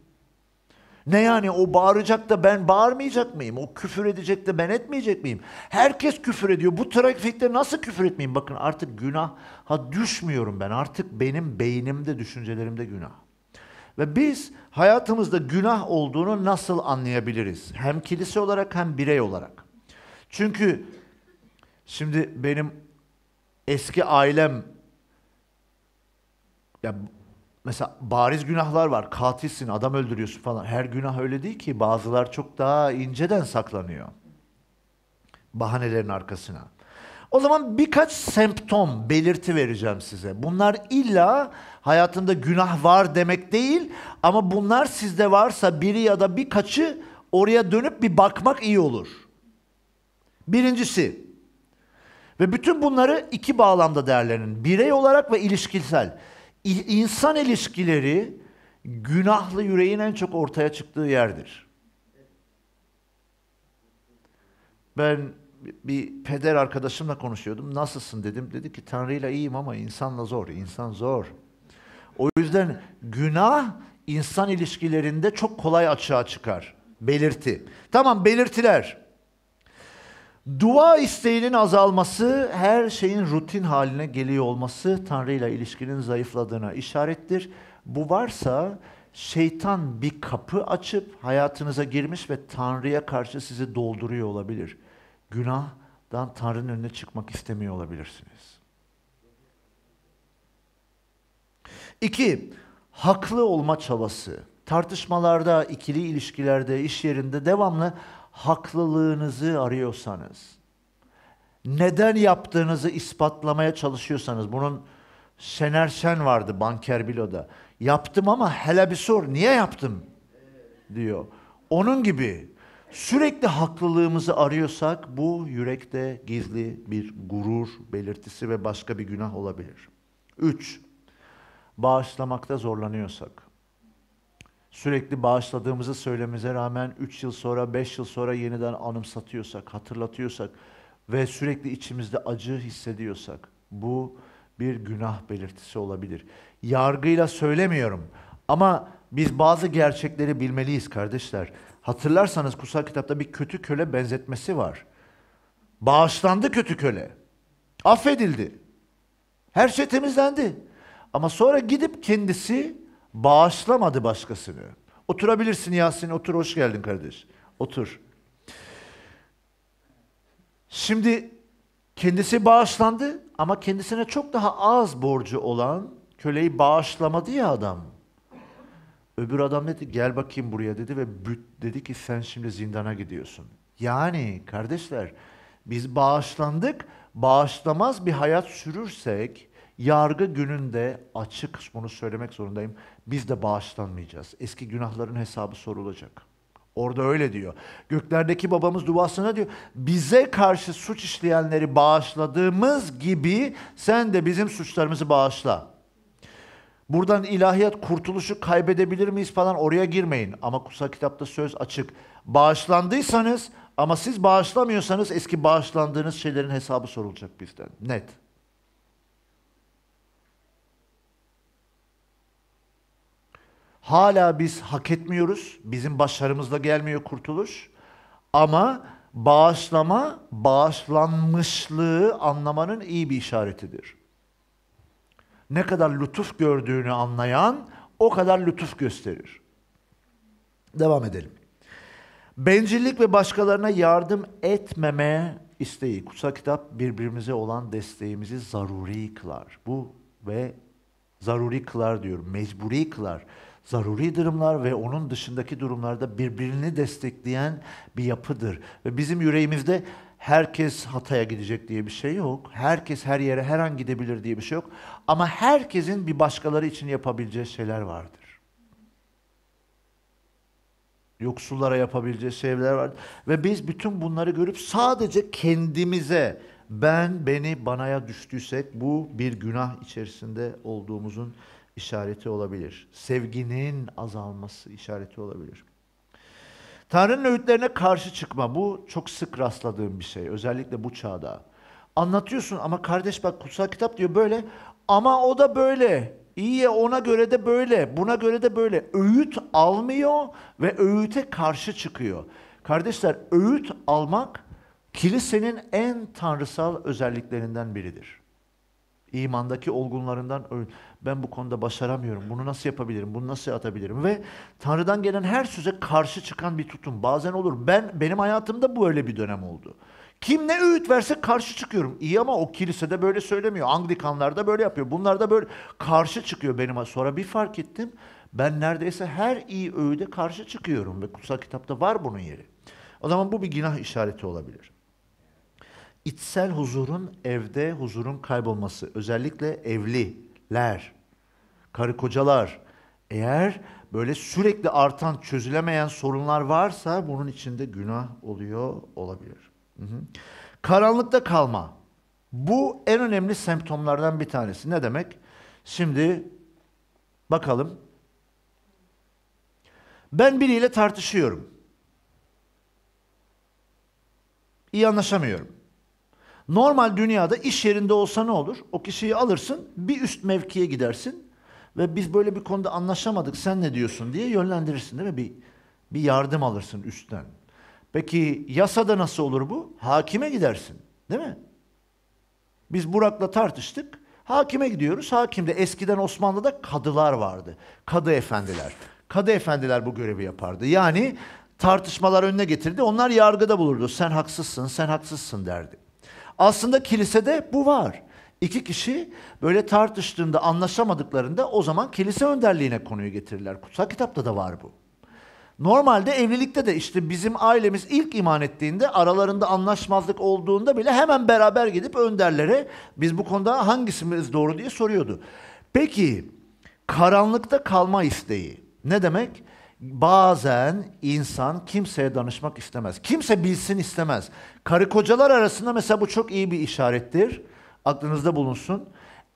Ne yani o bağıracak da ben bağırmayacak mıyım? O küfür edecek de ben etmeyecek miyim? Herkes küfür ediyor. Bu trafikte nasıl küfür etmeyeyim? Bakın artık günaha düşmüyorum ben. Artık benim beynimde, düşüncelerimde günah. Ve biz hayatımızda günah olduğunu nasıl anlayabiliriz? Hem kilise olarak hem birey olarak. Çünkü şimdi benim eski ailem ya mesela bariz günahlar var. Katilsin, adam öldürüyorsun falan. Her günah öyle değil ki. Bazılar çok daha inceden saklanıyor. Bahanelerin arkasına. O zaman birkaç semptom, belirti vereceğim size. Bunlar illa hayatında günah var demek değil ama bunlar sizde varsa biri ya da birkaçı oraya dönüp bir bakmak iyi olur. Birincisi ve bütün bunları iki bağlamda değerlenin. Birey olarak ve ilişkisel. İnsan ilişkileri günahlı yüreğin en çok ortaya çıktığı yerdir. Ben bir peder arkadaşımla konuşuyordum. Nasılsın dedim. Dedi ki Tanrı'yla iyiyim ama insanla zor. İnsan zor. O yüzden günah insan ilişkilerinde çok kolay açığa çıkar. Belirti. Tamam belirtiler. Dua isteğinin azalması, her şeyin rutin haline geliyor olması Tanrıyla ilişkinin zayıfladığına işarettir. Bu varsa şeytan bir kapı açıp hayatınıza girmiş ve Tanrı'ya karşı sizi dolduruyor olabilir.'' günahdan Tanrı'nın önüne çıkmak istemiyor olabilirsiniz. İki, haklı olma çabası. Tartışmalarda, ikili ilişkilerde, iş yerinde devamlı haklılığınızı arıyorsanız, neden yaptığınızı ispatlamaya çalışıyorsanız, bunun Şener Şen vardı Banker Bilo'da. Yaptım ama hele bir sor, niye yaptım diyor. Onun gibi Sürekli haklılığımızı arıyorsak bu yürekte gizli bir gurur belirtisi ve başka bir günah olabilir. Üç, bağışlamakta zorlanıyorsak. Sürekli bağışladığımızı söylemize rağmen üç yıl sonra, beş yıl sonra yeniden anımsatıyorsak, hatırlatıyorsak ve sürekli içimizde acı hissediyorsak bu bir günah belirtisi olabilir. Yargıyla söylemiyorum ama biz bazı gerçekleri bilmeliyiz kardeşler. Hatırlarsanız kutsal kitapta bir kötü köle benzetmesi var. Bağışlandı kötü köle. Affedildi. Her şey temizlendi. Ama sonra gidip kendisi bağışlamadı başkasını. Oturabilirsin Yasin, otur hoş geldin kardeş. Otur. Şimdi kendisi bağışlandı ama kendisine çok daha az borcu olan köleyi bağışlamadı ya adam. Öbür adam dedi gel bakayım buraya dedi ve büt dedi ki sen şimdi zindana gidiyorsun. Yani kardeşler biz bağışlandık, bağışlamaz bir hayat sürürsek yargı gününde açık bunu söylemek zorundayım. Biz de bağışlanmayacağız. Eski günahların hesabı sorulacak. Orada öyle diyor. Göklerdeki babamız duasına diyor. Bize karşı suç işleyenleri bağışladığımız gibi sen de bizim suçlarımızı bağışla. Buradan ilahiyat kurtuluşu kaybedebilir miyiz falan oraya girmeyin. Ama kutsal kitapta söz açık. Bağışlandıysanız ama siz bağışlamıyorsanız eski bağışlandığınız şeylerin hesabı sorulacak bizden. Net. Hala biz hak etmiyoruz. Bizim başarımızla gelmiyor kurtuluş. Ama bağışlama, bağışlanmışlığı anlamanın iyi bir işaretidir ne kadar lütuf gördüğünü anlayan o kadar lütuf gösterir. Devam edelim. Bencillik ve başkalarına yardım etmeme isteği. Kutsal kitap birbirimize olan desteğimizi zaruri kılar. Bu ve zaruri kılar diyor, mecburi kılar. Zaruri durumlar ve onun dışındaki durumlarda birbirini destekleyen bir yapıdır. Ve bizim yüreğimizde herkes Hatay'a gidecek diye bir şey yok. Herkes her yere her an gidebilir diye bir şey yok. Ama herkesin bir başkaları için yapabileceği şeyler vardır. Yoksullara yapabileceği şeyler vardır. Ve biz bütün bunları görüp sadece kendimize ben, beni, banaya düştüysek bu bir günah içerisinde olduğumuzun işareti olabilir. Sevginin azalması işareti olabilir. Tanrı'nın öğütlerine karşı çıkma. Bu çok sık rastladığım bir şey. Özellikle bu çağda. Anlatıyorsun ama kardeş bak kutsal kitap diyor böyle. Ama o da böyle. İyiye ona göre de böyle. Buna göre de böyle. Öğüt almıyor ve öğüte karşı çıkıyor. Kardeşler öğüt almak kilisenin en tanrısal özelliklerinden biridir. İmandaki olgunlarından Ben bu konuda başaramıyorum. Bunu nasıl yapabilirim? Bunu nasıl atabilirim? Ve Tanrı'dan gelen her söze karşı çıkan bir tutum. Bazen olur. Ben benim hayatımda bu öyle bir dönem oldu. Kim ne öğüt verse karşı çıkıyorum. İyi ama o kilisede böyle söylemiyor. Anglikanlar da böyle yapıyor. Bunlar da böyle karşı çıkıyor benim. Sonra bir fark ettim. Ben neredeyse her iyi öğüde karşı çıkıyorum ve kutsal kitapta var bunun yeri. O zaman bu bir günah işareti olabilir içsel huzurun evde huzurun kaybolması. Özellikle evliler, karı kocalar. Eğer böyle sürekli artan çözülemeyen sorunlar varsa bunun içinde günah oluyor olabilir. Hı hı. Karanlıkta kalma. Bu en önemli semptomlardan bir tanesi. Ne demek? Şimdi bakalım. Ben biriyle tartışıyorum. İyi anlaşamıyorum. Normal dünyada iş yerinde olsa ne olur? O kişiyi alırsın, bir üst mevkiye gidersin ve biz böyle bir konuda anlaşamadık, sen ne diyorsun diye yönlendirirsin değil mi? Bir, bir yardım alırsın üstten. Peki yasada nasıl olur bu? Hakime gidersin değil mi? Biz Burak'la tartıştık. Hakime gidiyoruz. Hakimde eskiden Osmanlı'da kadılar vardı. Kadı efendiler. Kadı efendiler bu görevi yapardı. Yani tartışmalar önüne getirdi. Onlar yargıda bulurdu. Sen haksızsın, sen haksızsın derdi. Aslında kilisede bu var. İki kişi böyle tartıştığında anlaşamadıklarında o zaman kilise önderliğine konuyu getirirler. Kutsal kitapta da var bu. Normalde evlilikte de işte bizim ailemiz ilk iman ettiğinde aralarında anlaşmazlık olduğunda bile hemen beraber gidip önderlere biz bu konuda hangisimiz doğru diye soruyordu. Peki karanlıkta kalma isteği ne demek? Bazen insan kimseye danışmak istemez. Kimse bilsin istemez. Karı kocalar arasında mesela bu çok iyi bir işarettir. Aklınızda bulunsun.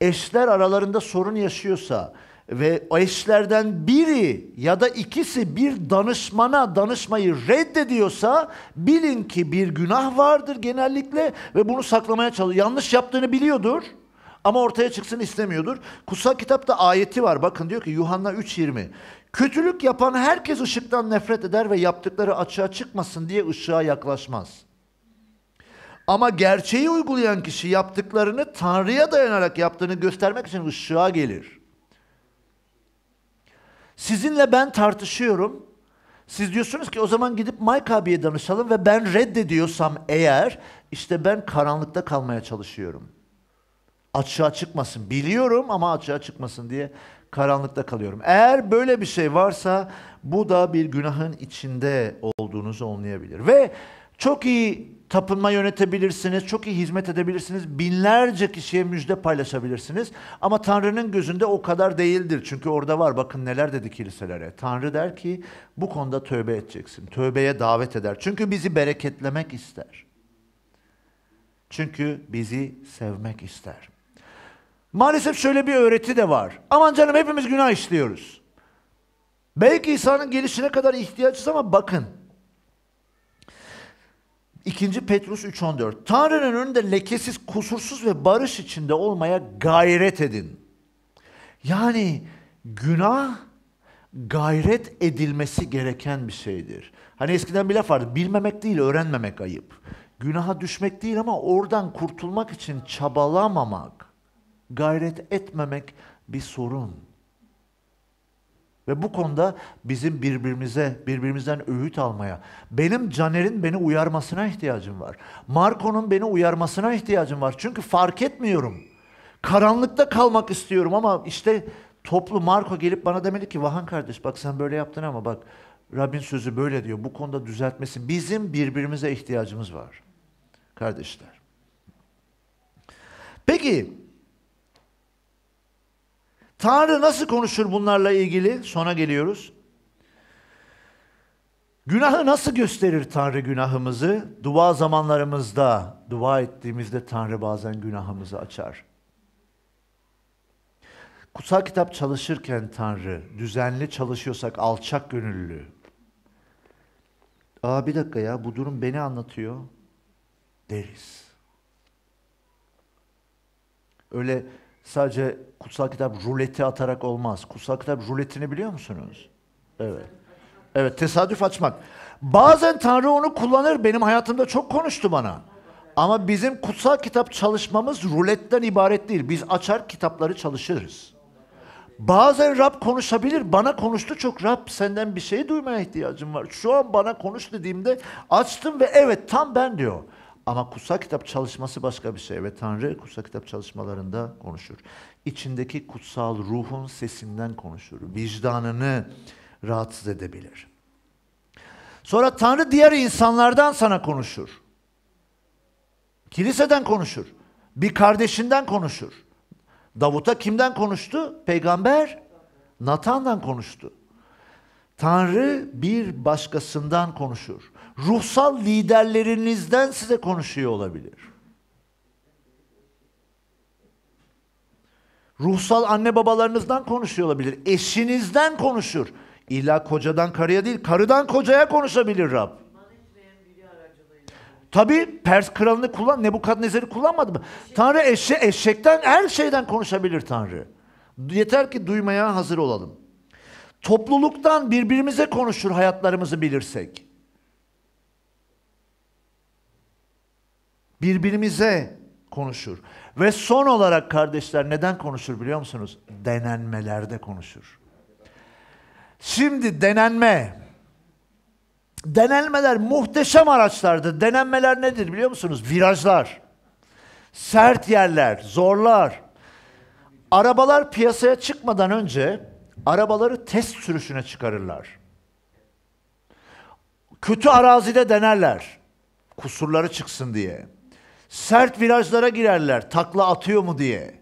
Eşler aralarında sorun yaşıyorsa ve eşlerden biri ya da ikisi bir danışmana danışmayı reddediyorsa bilin ki bir günah vardır genellikle ve bunu saklamaya çalışıyor. Yanlış yaptığını biliyordur ama ortaya çıksın istemiyordur. Kutsal kitapta ayeti var. Bakın diyor ki Yuhanna 3.20. Kötülük yapan herkes ışıktan nefret eder ve yaptıkları açığa çıkmasın diye ışığa yaklaşmaz. Ama gerçeği uygulayan kişi yaptıklarını Tanrı'ya dayanarak yaptığını göstermek için ışığa gelir. Sizinle ben tartışıyorum. Siz diyorsunuz ki o zaman gidip Mike abiye danışalım ve ben reddediyorsam eğer işte ben karanlıkta kalmaya çalışıyorum. Açığa çıkmasın. Biliyorum ama açığa çıkmasın diye karanlıkta kalıyorum. Eğer böyle bir şey varsa bu da bir günahın içinde olduğunuzu anlayabilir. Ve çok iyi tapınma yönetebilirsiniz, çok iyi hizmet edebilirsiniz, binlerce kişiye müjde paylaşabilirsiniz. Ama Tanrı'nın gözünde o kadar değildir. Çünkü orada var bakın neler dedi kiliselere. Tanrı der ki bu konuda tövbe edeceksin. Tövbeye davet eder. Çünkü bizi bereketlemek ister. Çünkü bizi sevmek ister. Maalesef şöyle bir öğreti de var. Aman canım hepimiz günah işliyoruz. Belki İsa'nın gelişine kadar ihtiyacız ama bakın. 2. Petrus 3.14 Tanrı'nın önünde lekesiz, kusursuz ve barış içinde olmaya gayret edin. Yani günah gayret edilmesi gereken bir şeydir. Hani eskiden bir laf vardı, bilmemek değil öğrenmemek ayıp. Günaha düşmek değil ama oradan kurtulmak için çabalamamak Gayret etmemek bir sorun. Ve bu konuda bizim birbirimize, birbirimizden öğüt almaya, benim Caner'in beni uyarmasına ihtiyacım var. Marco'nun beni uyarmasına ihtiyacım var. Çünkü fark etmiyorum. Karanlıkta kalmak istiyorum ama işte toplu Marco gelip bana demeli ki Vahan kardeş bak sen böyle yaptın ama bak Rabbin sözü böyle diyor. Bu konuda düzeltmesi. Bizim birbirimize ihtiyacımız var. Kardeşler. Peki Tanrı nasıl konuşur bunlarla ilgili? Sona geliyoruz. Günahı nasıl gösterir Tanrı günahımızı? Dua zamanlarımızda, dua ettiğimizde Tanrı bazen günahımızı açar. Kutsal kitap çalışırken Tanrı, düzenli çalışıyorsak alçak gönüllü. Aa bir dakika ya bu durum beni anlatıyor deriz. Öyle sadece kutsal kitap ruleti atarak olmaz. Kutsal kitap ruletini biliyor musunuz? Evet. Evet tesadüf açmak. Bazen Tanrı onu kullanır. Benim hayatımda çok konuştu bana. Ama bizim kutsal kitap çalışmamız ruletten ibaret değil. Biz açar kitapları çalışırız. Bazen Rab konuşabilir. Bana konuştu çok Rab senden bir şey duymaya ihtiyacım var. Şu an bana konuş dediğimde açtım ve evet tam ben diyor. Ama kutsal kitap çalışması başka bir şey ve Tanrı kutsal kitap çalışmalarında konuşur. İçindeki kutsal ruhun sesinden konuşur. Vicdanını rahatsız edebilir. Sonra Tanrı diğer insanlardan sana konuşur. Kiliseden konuşur. Bir kardeşinden konuşur. Davut'a kimden konuştu? Peygamber Natan'dan konuştu. Tanrı bir başkasından konuşur ruhsal liderlerinizden size konuşuyor olabilir. Ruhsal anne babalarınızdan konuşuyor olabilir. Eşinizden konuşur. İlla kocadan karıya değil, karıdan kocaya konuşabilir Rab. Tabi Pers kralını kullan, Nebukadnezer'i kullanmadı mı? Eşek. Tanrı eşe, eşekten, her şeyden konuşabilir Tanrı. Yeter ki duymaya hazır olalım. Topluluktan birbirimize konuşur hayatlarımızı bilirsek. Birbirimize konuşur. Ve son olarak kardeşler neden konuşur biliyor musunuz? Denenmelerde konuşur. Şimdi denenme. Denenmeler muhteşem araçlardır. Denenmeler nedir biliyor musunuz? Virajlar. Sert yerler, zorlar. Arabalar piyasaya çıkmadan önce arabaları test sürüşüne çıkarırlar. Kötü arazide denerler. Kusurları çıksın diye. Sert virajlara girerler takla atıyor mu diye.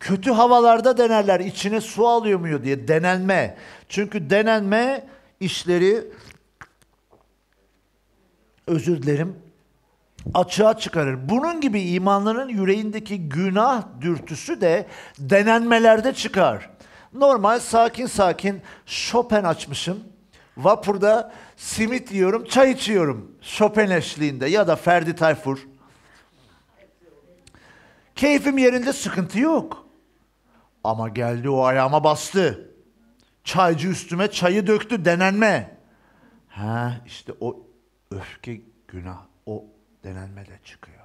Kötü havalarda denerler içine su alıyor mu diye denenme. Çünkü denenme işleri özür dilerim açığa çıkarır. Bunun gibi imanların yüreğindeki günah dürtüsü de denenmelerde çıkar. Normal sakin sakin Chopin açmışım. Vapurda simit yiyorum, çay içiyorum. Chopin eşliğinde ya da Ferdi Tayfur. Keyfim yerinde sıkıntı yok. Ama geldi o ayağıma bastı. Çaycı üstüme çayı döktü denenme. Ha işte o öfke günah o denenmede çıkıyor.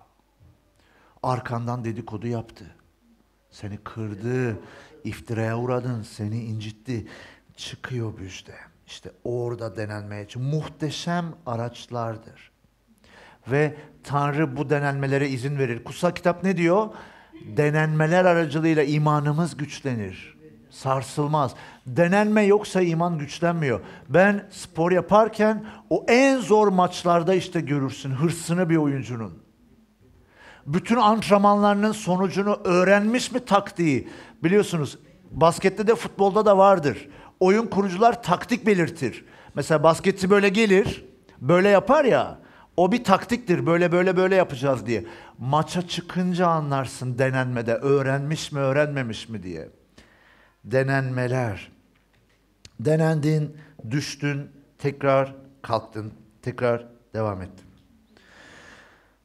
Arkandan dedikodu yaptı. Seni kırdı, iftiraya uğradın, seni incitti. Çıkıyor büzde. İşte orada denenmeye için muhteşem araçlardır ve Tanrı bu denenmelere izin verir. Kutsal kitap ne diyor? Denenmeler aracılığıyla imanımız güçlenir. Sarsılmaz. Denenme yoksa iman güçlenmiyor. Ben spor yaparken o en zor maçlarda işte görürsün hırsını bir oyuncunun. Bütün antrenmanlarının sonucunu öğrenmiş mi taktiği? Biliyorsunuz baskette de futbolda da vardır. Oyun kurucular taktik belirtir. Mesela basketçi böyle gelir, böyle yapar ya. O bir taktiktir böyle böyle böyle yapacağız diye. Maça çıkınca anlarsın denenmede öğrenmiş mi öğrenmemiş mi diye. Denenmeler. Denendin, düştün, tekrar kalktın, tekrar devam ettin.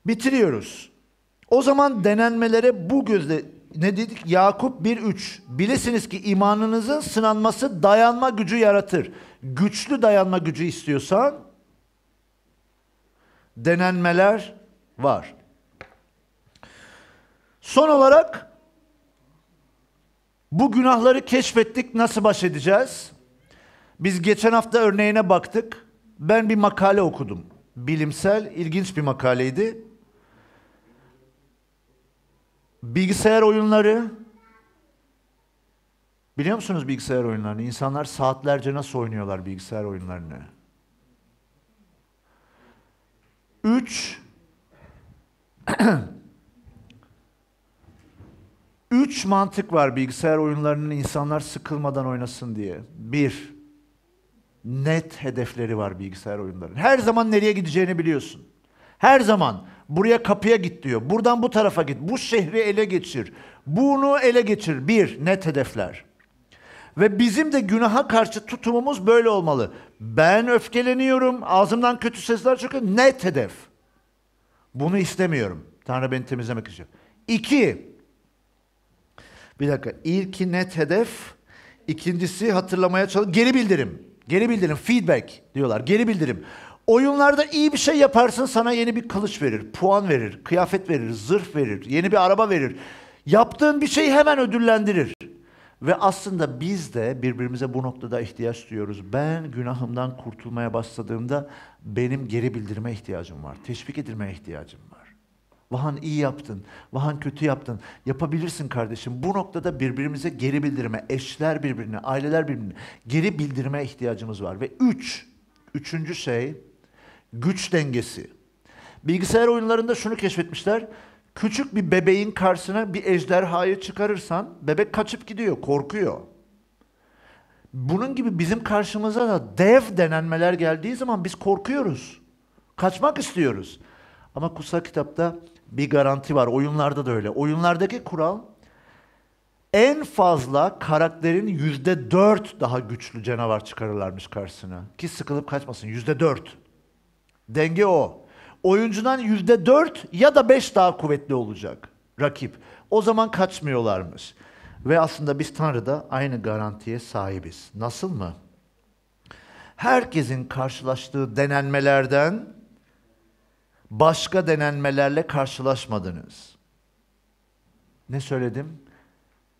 Bitiriyoruz. O zaman denenmelere bu gözle ne dedik? Yakup 1.3 Bilesiniz ki imanınızın sınanması dayanma gücü yaratır. Güçlü dayanma gücü istiyorsan denenmeler var. Son olarak bu günahları keşfettik nasıl baş edeceğiz? Biz geçen hafta örneğine baktık. Ben bir makale okudum. Bilimsel, ilginç bir makaleydi. Bilgisayar oyunları Biliyor musunuz bilgisayar oyunlarını? İnsanlar saatlerce nasıl oynuyorlar bilgisayar oyunlarını? 3 3 mantık var bilgisayar oyunlarının insanlar sıkılmadan oynasın diye. Bir, net hedefleri var bilgisayar oyunlarının. Her zaman nereye gideceğini biliyorsun. Her zaman buraya kapıya git diyor. Buradan bu tarafa git. Bu şehri ele geçir. Bunu ele geçir. Bir, net hedefler. Ve bizim de günaha karşı tutumumuz böyle olmalı. Ben öfkeleniyorum, ağzımdan kötü sesler çıkıyor. Net hedef. Bunu istemiyorum. Tanrı beni temizlemek istiyor. İki, bir dakika. İlki net hedef, ikincisi hatırlamaya çalış. Geri bildirim. Geri bildirim, feedback diyorlar. Geri bildirim. Oyunlarda iyi bir şey yaparsın sana yeni bir kılıç verir, puan verir, kıyafet verir, zırh verir, yeni bir araba verir. Yaptığın bir şeyi hemen ödüllendirir. Ve aslında biz de birbirimize bu noktada ihtiyaç duyuyoruz. Ben günahımdan kurtulmaya başladığımda benim geri bildirime ihtiyacım var. Teşvik edilmeye ihtiyacım var. Vahan iyi yaptın, Vahan kötü yaptın. Yapabilirsin kardeşim. Bu noktada birbirimize geri bildirime, eşler birbirine, aileler birbirine geri bildirime ihtiyacımız var. Ve üç, üçüncü şey güç dengesi. Bilgisayar oyunlarında şunu keşfetmişler. Küçük bir bebeğin karşısına bir ejderhayı çıkarırsan bebek kaçıp gidiyor, korkuyor. Bunun gibi bizim karşımıza da dev denenmeler geldiği zaman biz korkuyoruz. Kaçmak istiyoruz. Ama kutsal kitapta bir garanti var. Oyunlarda da öyle. Oyunlardaki kural en fazla karakterin yüzde dört daha güçlü canavar çıkarırlarmış karşısına. Ki sıkılıp kaçmasın. Yüzde dört. Denge o oyuncudan yüzde dört ya da beş daha kuvvetli olacak rakip. O zaman kaçmıyorlarmış. Ve aslında biz Tanrı'da aynı garantiye sahibiz. Nasıl mı? Herkesin karşılaştığı denenmelerden başka denenmelerle karşılaşmadınız. Ne söyledim?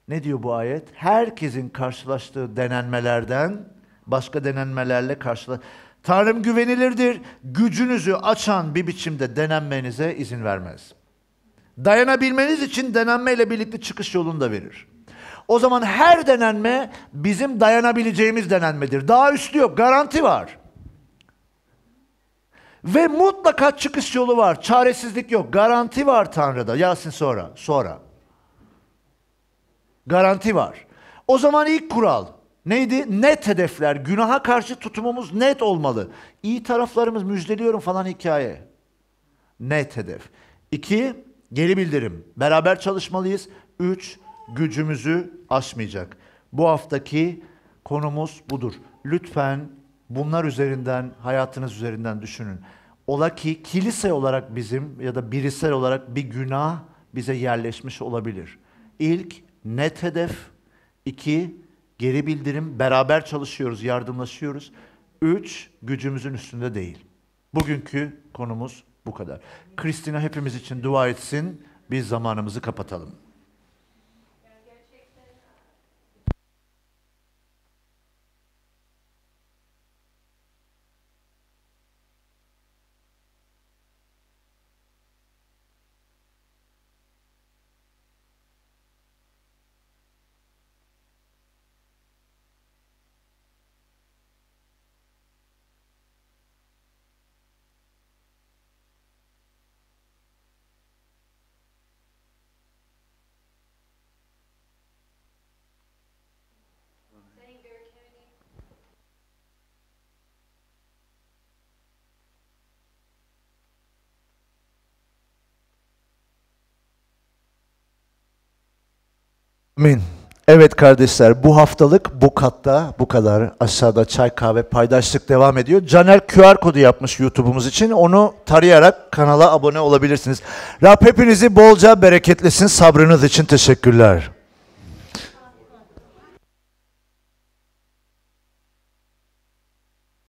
Ne diyor bu ayet? Herkesin karşılaştığı denenmelerden başka denenmelerle karşılaşmadınız. Tanrım güvenilirdir. Gücünüzü açan bir biçimde denenmenize izin vermez. Dayanabilmeniz için denenmeyle birlikte çıkış yolunu da verir. O zaman her denenme bizim dayanabileceğimiz denenmedir. Daha üstü yok, garanti var. Ve mutlaka çıkış yolu var. Çaresizlik yok. Garanti var Tanrı'da. Yasin sonra. Sonra. Garanti var. O zaman ilk kural Neydi? Net hedefler. Günaha karşı tutumumuz net olmalı. İyi taraflarımız müjdeliyorum falan hikaye. Net hedef. İki, geri bildirim. Beraber çalışmalıyız. Üç, gücümüzü aşmayacak. Bu haftaki konumuz budur. Lütfen bunlar üzerinden, hayatınız üzerinden düşünün. Ola ki kilise olarak bizim ya da birisel olarak bir günah bize yerleşmiş olabilir. İlk net hedef, İki, Geri bildirim, beraber çalışıyoruz, yardımlaşıyoruz. Üç, gücümüzün üstünde değil. Bugünkü konumuz bu kadar. Kristina hepimiz için dua etsin, biz zamanımızı kapatalım. Amin. Evet kardeşler bu haftalık bu katta bu kadar. Aşağıda çay kahve paydaşlık devam ediyor. Caner QR kodu yapmış YouTube'umuz için. Onu tarayarak kanala abone olabilirsiniz. Rab hepinizi bolca bereketlesin. Sabrınız için teşekkürler.